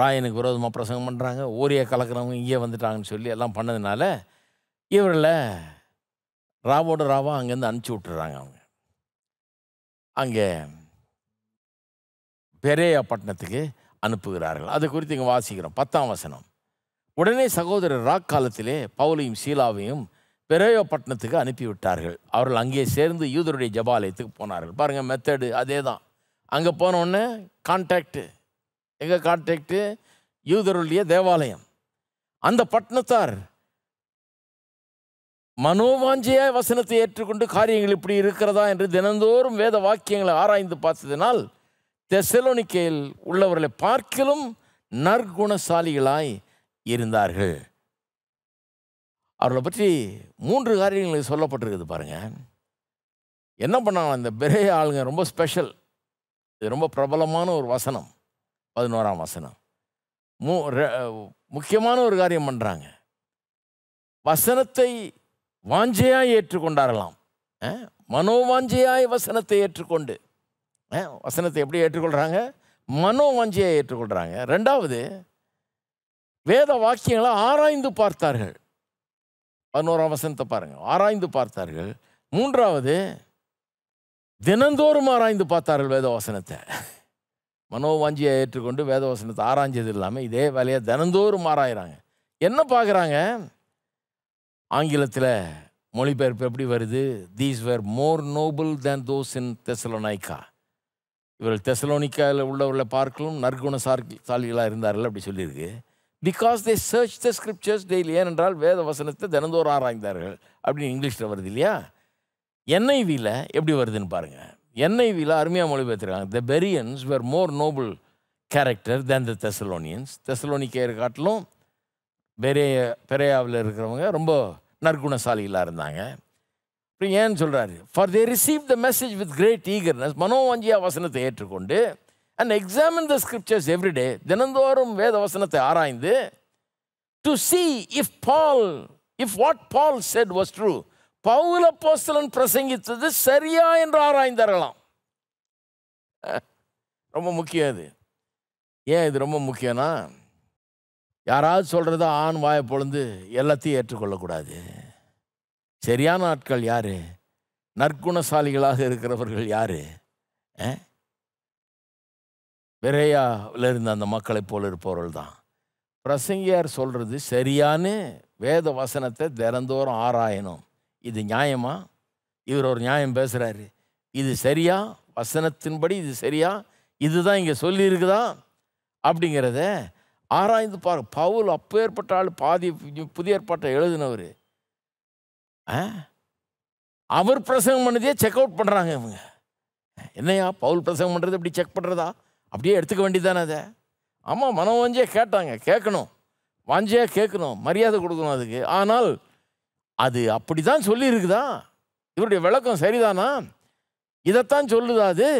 ராயனுக்கு விரோதமாக பிரசங்கம் பண்ணுறாங்க ஓரியை கலக்கிறவங்க இங்கே வந்துட்டாங்கன்னு சொல்லி எல்லாம் பண்ணதுனால இவரில் ராவோட ராவா அங்கேருந்து அனுப்பிச்சி விட்டுறாங்க அவங்க அங்கே பெரேயா பட்டணத்துக்கு அனுப்புகிறார்கள் அது குறித்து இங்கே வாசிக்கிறோம் பத்தாம் வசனம் உடனே சகோதரர் ராக் காலத்திலே பவுலையும் சீலாவையும் பெரேயோ பட்டணத்துக்கு அனுப்பிவிட்டார்கள் அவர்கள் அங்கே சேர்ந்து யூதருடைய ஜபாலயத்துக்கு போனார்கள் பாருங்கள் மெத்தடு அதே தான் அங்கே போனோடனே கான்டாக்டு எங்கள் கான்டாக்டு யூதருடைய தேவாலயம் அந்த பட்டணத்தார் மனோவாஞ்சியாய் வசனத்தை ஏற்றுக்கொண்டு காரியங்கள் இப்படி இருக்கிறதா என்று தினந்தோறும் வேத வாக்கியங்களை ஆராய்ந்து பார்த்ததினால் தெசலோனிக்கையில் உள்ளவர்களை பார்க்கலும் நற்குணசாலிகளாய் இருந்தார்கள் அவர்களை பற்றி மூன்று காரியங்கள் சொல்லப்பட்டிருக்குது பாருங்கள் என்ன பண்ணாங்க அந்த பெரிய ஆளுங்க ரொம்ப ஸ்பெஷல் இது ரொம்ப பிரபலமான ஒரு வசனம் பதினோராம் வசனம் மு முக்கியமான ஒரு காரியம் பண்ணுறாங்க வசனத்தை வாஞ்சையாய் ஏற்றுக்கொண்டாரலாம் மனோவாஞ்சையாய் வசனத்தை ஏற்றுக்கொண்டு வசனத்தை எப்படி ஏற்றுக்கொள்கிறாங்க வாஞ்சியாக ஏற்றுக்கொள்கிறாங்க ரெண்டாவது வேத வாக்கியங்களை ஆராய்ந்து பார்த்தார்கள் பதினோராம் வசனத்தை பாருங்கள் ஆராய்ந்து பார்த்தார்கள் மூன்றாவது தினந்தோறும் ஆராய்ந்து பார்த்தார்கள் வேத வசனத்தை மனோவாஞ்சியை ஏற்றுக்கொண்டு வேதவசனத்தை ஆராய்ஞ்சது இல்லாமல் இதே வேலையை தினந்தோறும் ஆராயிறாங்க என்ன பார்க்குறாங்க ஆங்கிலத்தில் மொழிபெயர்ப்பு எப்படி வருது these were more noble than those in Thessalonica இவர்கள் தெசலோனிக்காவில் உள்ளவர்களை பார்க்கலும் நற்குண சாலிகளாக இருந்தார்கள் அப்படி சொல்லியிருக்கு because they search the scriptures daily ஏனென்றால் வேத வசனத்தை தினந்தோறும் ஆராய்ந்தார்கள் அப்படின்னு இங்கிலீஷில் வருது இல்லையா என்ஐவியில் எப்படி வருதுன்னு பாருங்கள் என்ஐவியில் அருமையாக மொழிபெயர்த்துருக்காங்க the Bereans were more noble character than the Thessalonians தெசலோனிக்கையர் காட்டிலும் பெரிய பெரியாவில் இருக்கிறவங்க ரொம்ப நற்குணசாலிகளாக இருந்தாங்க அப்புறம் ஏன்னு சொல்கிறாரு for they receive the message with great eagerness மனோவாஞ்சியா வசனத்தை ஏற்றுக்கொண்டு and examine the scriptures every day தினந்தோறும் வேத வசனத்தை ஆராய்ந்து to see if Paul if what Paul said was true பவுல போஸ்தலன் பிரசங்கித்தது சரியா என்று ஆராய்ந்தார்களாம் ரொம்ப முக்கியம் அது ஏன் இது ரொம்ப முக்கியம்னா யாராவது சொல்கிறத ஆண் வாயை பொழுந்து எல்லாத்தையும் ஏற்றுக்கொள்ளக்கூடாது சரியான ஆட்கள் யார் நற்குணசாலிகளாக இருக்கிறவர்கள் யார் விரையாவில் இருந்த அந்த மக்களைப் போல் இருப்பவர்கள் தான் பிரசங்கியார் சொல்கிறது சரியானு வேத வசனத்தை தினந்தோறும் ஆராயணும் இது நியாயமா இவர் ஒரு நியாயம் பேசுகிறாரு இது சரியா வசனத்தின்படி இது சரியா இதுதான் இங்கே சொல்லியிருக்குதா அப்படிங்கிறத ஆராய்ந்து பாரு பவுல் அப்போ ஏற்பட்ட ஆள் பாதி புதிய ஏற்பாட்டை எழுதினவர் அவர் பிரசங்கம் பண்ணதே செக் அவுட் பண்ணுறாங்க இவங்க என்னையா பவுல் பிரசங்கம் பண்ணுறது இப்படி செக் பண்ணுறதா அப்படியே எடுத்துக்க வேண்டியதானே அதை ஆமாம் மனம் வாஞ்சியாக கேட்டாங்க கேட்கணும் வாஞ்சியாக கேட்கணும் மரியாதை கொடுக்கணும் அதுக்கு ஆனால் அது அப்படி தான் சொல்லியிருக்குதா இவருடைய விளக்கம் சரிதானா இதைத்தான் சொல்லுதா அது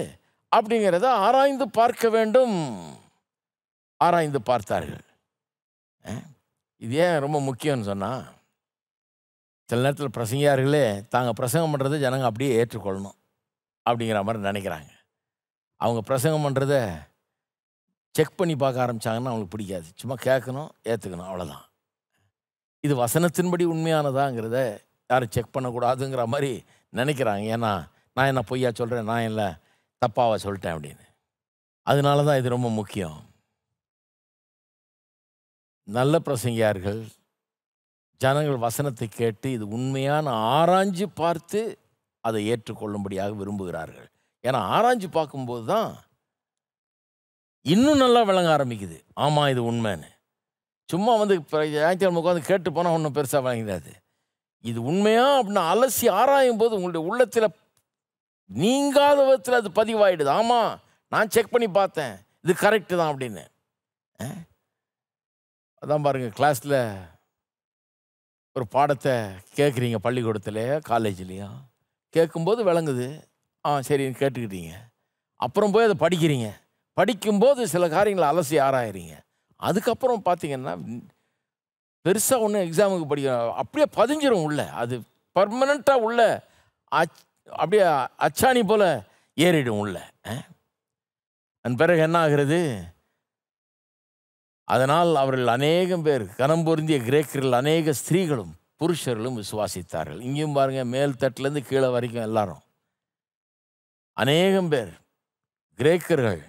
அப்படிங்கிறத ஆராய்ந்து பார்க்க வேண்டும் ஆராய்ந்து பார்த்தார்கள் இது ஏன் ரொம்ப முக்கியம்னு சொன்னால் சில நேரத்தில் பிரசங்கியார்களே தாங்கள் பிரசங்கம் பண்ணுறதை ஜனங்க அப்படியே ஏற்றுக்கொள்ளணும் அப்படிங்கிற மாதிரி நினைக்கிறாங்க அவங்க பிரசங்கம் பண்ணுறத செக் பண்ணி பார்க்க ஆரம்பித்தாங்கன்னா அவங்களுக்கு பிடிக்காது சும்மா கேட்கணும் ஏற்றுக்கணும் அவ்வளோதான் இது வசனத்தின்படி உண்மையானதாங்கிறத யாரும் செக் பண்ணக்கூடாதுங்கிற மாதிரி நினைக்கிறாங்க ஏன்னா நான் என்ன பொய்யா சொல்கிறேன் நான் இல்லை தப்பாவை சொல்லிட்டேன் அப்படின்னு அதனால தான் இது ரொம்ப முக்கியம் நல்ல பிரசங்கியார்கள் ஜனங்கள் வசனத்தை கேட்டு இது உண்மையான ஆராய்ஞ்சு பார்த்து அதை ஏற்றுக்கொள்ளும்படியாக விரும்புகிறார்கள் ஏன்னா ஆராய்ஞ்சு பார்க்கும்போது தான் இன்னும் நல்லா விளங்க ஆரம்பிக்குது ஆமாம் இது உண்மைன்னு சும்மா வந்து ஞாயிற்றுக்கிழமை உட்காந்து கேட்டு போனால் ஒன்றும் பெருசாக வழங்கிடாது இது உண்மையா அப்படின்னு அலசி ஆராயும் போது உங்களுடைய உள்ளத்தில் நீங்காத விதத்தில் அது பதிவாயிடுது ஆமாம் நான் செக் பண்ணி பார்த்தேன் இது கரெக்டு தான் அப்படின்னு அதான் பாருங்கள் கிளாஸில் ஒரு பாடத்தை கேட்குறீங்க பள்ளிக்கூடத்துலையோ காலேஜ்லேயோ கேட்கும்போது விளங்குது ஆ சரி கேட்டுக்கிட்டீங்க அப்புறம் போய் அதை படிக்கிறீங்க படிக்கும்போது சில காரியங்களை அலசி ஆராயிறீங்க அதுக்கப்புறம் பார்த்தீங்கன்னா பெருசாக ஒன்று எக்ஸாமுக்கு படிக்கிற அப்படியே பதிஞ்சிரும் உள்ள அது பர்மனண்ட்டாக உள்ள அச் அப்படியே அச்சாணி போல் ஏறிடும் உள்ள அதன் பிறகு என்ன ஆகிறது அதனால் அவர்கள் அநேகம் பேர் கனம் பொருந்திய கிரேக்கர்கள் அநேக ஸ்திரீகளும் புருஷர்களும் விசுவாசித்தார்கள் இங்கேயும் பாருங்கள் மேல் தட்டிலேருந்து கீழே வரைக்கும் எல்லாரும் அநேகம் பேர் கிரேக்கர்கள்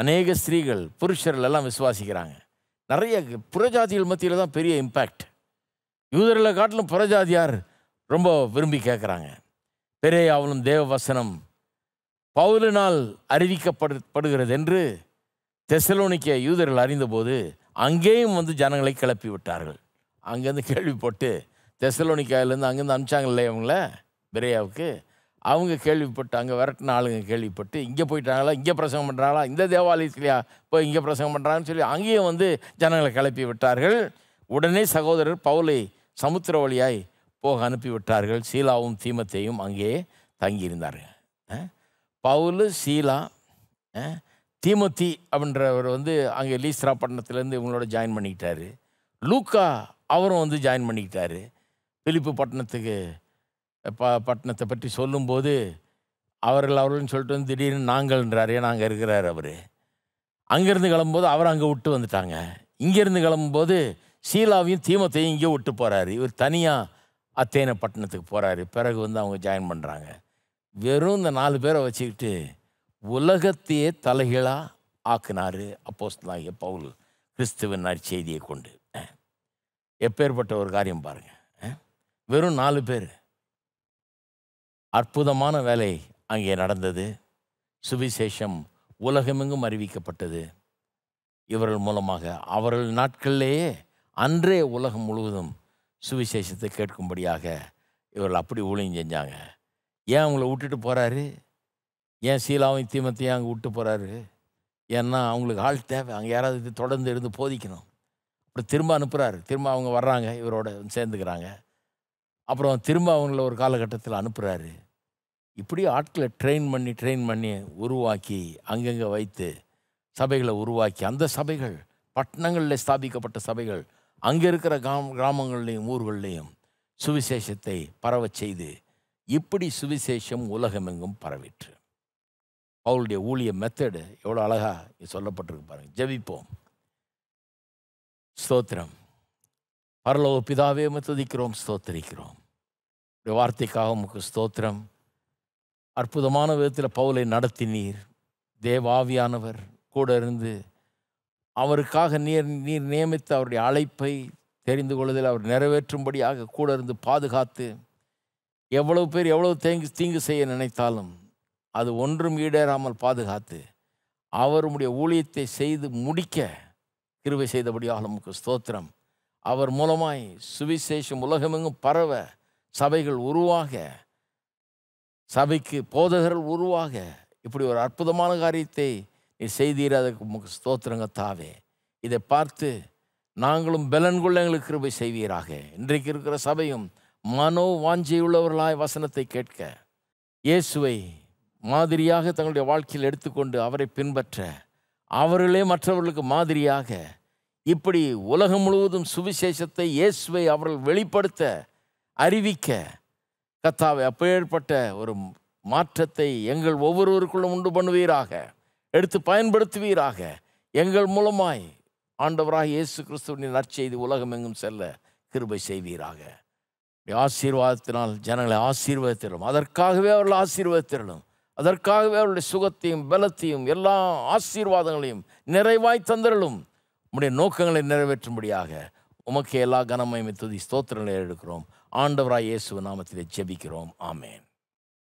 அநேக ஸ்திரீகள் புருஷர்கள் எல்லாம் விசுவாசிக்கிறாங்க நிறைய புறஜாதிகள் மத்தியில் தான் பெரிய இம்பேக்ட் யூதர்களை காட்டிலும் புறஜாதியார் ரொம்ப விரும்பி கேட்குறாங்க அவளும் தேவ வசனம் பவுலினால் அறிவிக்கப்படுகிறது என்று தெசலோனிக்க யூதர்கள் அறிந்தபோது அங்கேயும் வந்து ஜனங்களை கிளப்பி விட்டார்கள் அங்கேருந்து கேள்விப்பட்டு தெசலோனிக்காயிலேருந்து அங்கேருந்து அனுப்பிச்சாங்க இவங்கள பிரேயாவுக்கு அவங்க கேள்விப்பட்டு அங்கே விரட்டின ஆளுங்க கேள்விப்பட்டு இங்கே போயிட்டாங்களா இங்கே பிரசங்கம் பண்ணுறாங்களா இந்த தேவாலயத்துலையா போய் இங்கே பிரசங்கம் பண்ணுறாங்கன்னு சொல்லி அங்கேயும் வந்து ஜனங்களை கிளப்பி விட்டார்கள் உடனே சகோதரர் பவுலை சமுத்திர வழியாய் போக அனுப்பிவிட்டார்கள் சீலாவும் தீமத்தையும் அங்கே தங்கியிருந்தார்கள் பவுல் சீலா தீமத்தி அப்படின்றவர் வந்து அங்கே லீஸ்ரா பட்டணத்துலேருந்து இவங்களோட ஜாயின் பண்ணிக்கிட்டாரு லூக்கா அவரும் வந்து ஜாயின் பண்ணிக்கிட்டார் பிலிப்பு பட்டணத்துக்கு ப பட்டணத்தை பற்றி சொல்லும்போது அவர்கள் அவர்கள்னு சொல்லிட்டு வந்து திடீர்னு நாங்கள்ன்றாரே நாங்கள் இருக்கிறார் அவர் அங்கேருந்து கிளம்பும்போது அவர் அங்கே விட்டு வந்துட்டாங்க இங்கேருந்து கிளம்பும்போது சீலாவையும் தீமத்தையும் இங்கே விட்டு போகிறாரு இவர் தனியாக அத்தேன பட்டணத்துக்கு போகிறாரு பிறகு வந்து அவங்க ஜாயின் பண்ணுறாங்க வெறும் இந்த நாலு பேரை வச்சுக்கிட்டு உலகத்தையே தலைகளாக ஆக்குனார் அப்போஸ் நாகிய பவுல் கிறிஸ்துவின் நற்செய்தியை கொண்டு எப்பேற்பட்ட ஒரு காரியம் பாருங்கள் வெறும் நாலு பேர் அற்புதமான வேலை அங்கே நடந்தது சுவிசேஷம் உலகமெங்கும் அறிவிக்கப்பட்டது இவர்கள் மூலமாக அவர்கள் நாட்கள்லேயே அன்றே உலகம் முழுவதும் சுவிசேஷத்தை கேட்கும்படியாக இவர்கள் அப்படி ஊழியம் செஞ்சாங்க ஏன் அவங்கள விட்டுட்டு போகிறாரு ஏன் சீலாவையும் தீமத்தையும் அங்கே விட்டு போகிறாரு ஏன்னா அவங்களுக்கு ஆள் தேவை அங்கே யாராவது தொடர்ந்து இருந்து போதிக்கணும் அப்புறம் திரும்ப அனுப்புகிறாரு திரும்ப அவங்க வர்றாங்க இவரோட சேர்ந்துக்கிறாங்க அப்புறம் திரும்ப அவங்கள ஒரு காலகட்டத்தில் அனுப்புகிறாரு இப்படி ஆட்களை ட்ரெயின் பண்ணி ட்ரெயின் பண்ணி உருவாக்கி அங்கங்கே வைத்து சபைகளை உருவாக்கி அந்த சபைகள் பட்டணங்களில் ஸ்தாபிக்கப்பட்ட சபைகள் அங்கே இருக்கிற கிராம கிராமங்கள்லேயும் ஊர்களிலையும் சுவிசேஷத்தை பரவச் செய்து இப்படி சுவிசேஷம் உலகமெங்கும் பரவிற்று அவளுடைய ஊழிய மெத்தடு எவ்வளோ அழகாக சொல்லப்பட்டிருக்கு பாருங்கள் ஜபிப்போம் ஸ்தோத்திரம் பரலோ பிதாவே துதிக்கிறோம் ஸ்தோத்திரிக்கிறோம் வார்த்தைக்காக உமக்கு ஸ்தோத்திரம் அற்புதமான விதத்தில் பவுலை நடத்தினீர் தேவாவியானவர் கூட இருந்து அவருக்காக நீர் நீர் நியமித்த அவருடைய அழைப்பை தெரிந்து கொள்வதில் அவர் நிறைவேற்றும்படியாக கூட இருந்து பாதுகாத்து எவ்வளவு பேர் எவ்வளவு தேங்கி தீங்கு செய்ய நினைத்தாலும் அது ஒன்றும் ஈடேறாமல் பாதுகாத்து அவர் உடைய ஊழியத்தை செய்து முடிக்க கிருவை செய்தபடியாக நமக்கு ஸ்தோத்திரம் அவர் மூலமாய் சுவிசேஷம் உலகமெங்கும் பரவ சபைகள் உருவாக சபைக்கு போதகர்கள் உருவாக இப்படி ஒரு அற்புதமான காரியத்தை நீ செய்தீர் அதுக்கு உமக்கு ஸ்தோத்திரங்க தாவே இதை பார்த்து நாங்களும் பலன் கொள்ள எங்களுக்கு கிருபை செய்வீராக இன்றைக்கு இருக்கிற சபையும் மனோ வாஞ்சியுள்ளவர்களாய் வசனத்தை கேட்க இயேசுவை மாதிரியாக தங்களுடைய வாழ்க்கையில் எடுத்துக்கொண்டு அவரை பின்பற்ற அவர்களே மற்றவர்களுக்கு மாதிரியாக இப்படி உலகம் முழுவதும் சுவிசேஷத்தை இயேசுவை அவர்கள் வெளிப்படுத்த அறிவிக்க கத்தாவை அப்பேற்பட்ட ஒரு மாற்றத்தை எங்கள் ஒவ்வொருவருக்குள்ளும் உண்டு பண்ணுவீராக எடுத்து பயன்படுத்துவீராக எங்கள் மூலமாய் ஆண்டவராக இயேசு கிறிஸ்துவின் நற்செய்தி உலகம் எங்கும் செல்ல கிருபை செய்வீராக ஆசீர்வாதத்தினால் ஜனங்களை ஆசீர்வதித்திடும் அதற்காகவே அவர்கள் ஆசீர்வதித்திடணும் அதற்காகவே அவருடைய சுகத்தையும் பலத்தையும் எல்லா ஆசீர்வாதங்களையும் நிறைவாய் தந்திரலும் உடைய நோக்கங்களை நிறைவேற்றும்படியாக உமக்கு எல்லா கனமையும் துதி ஸ்தோத்திரங்களை எடுக்கிறோம் ஆண்டவராய் இயேசு நாமத்தில் ஜெபிக்கிறோம் ஆமேன்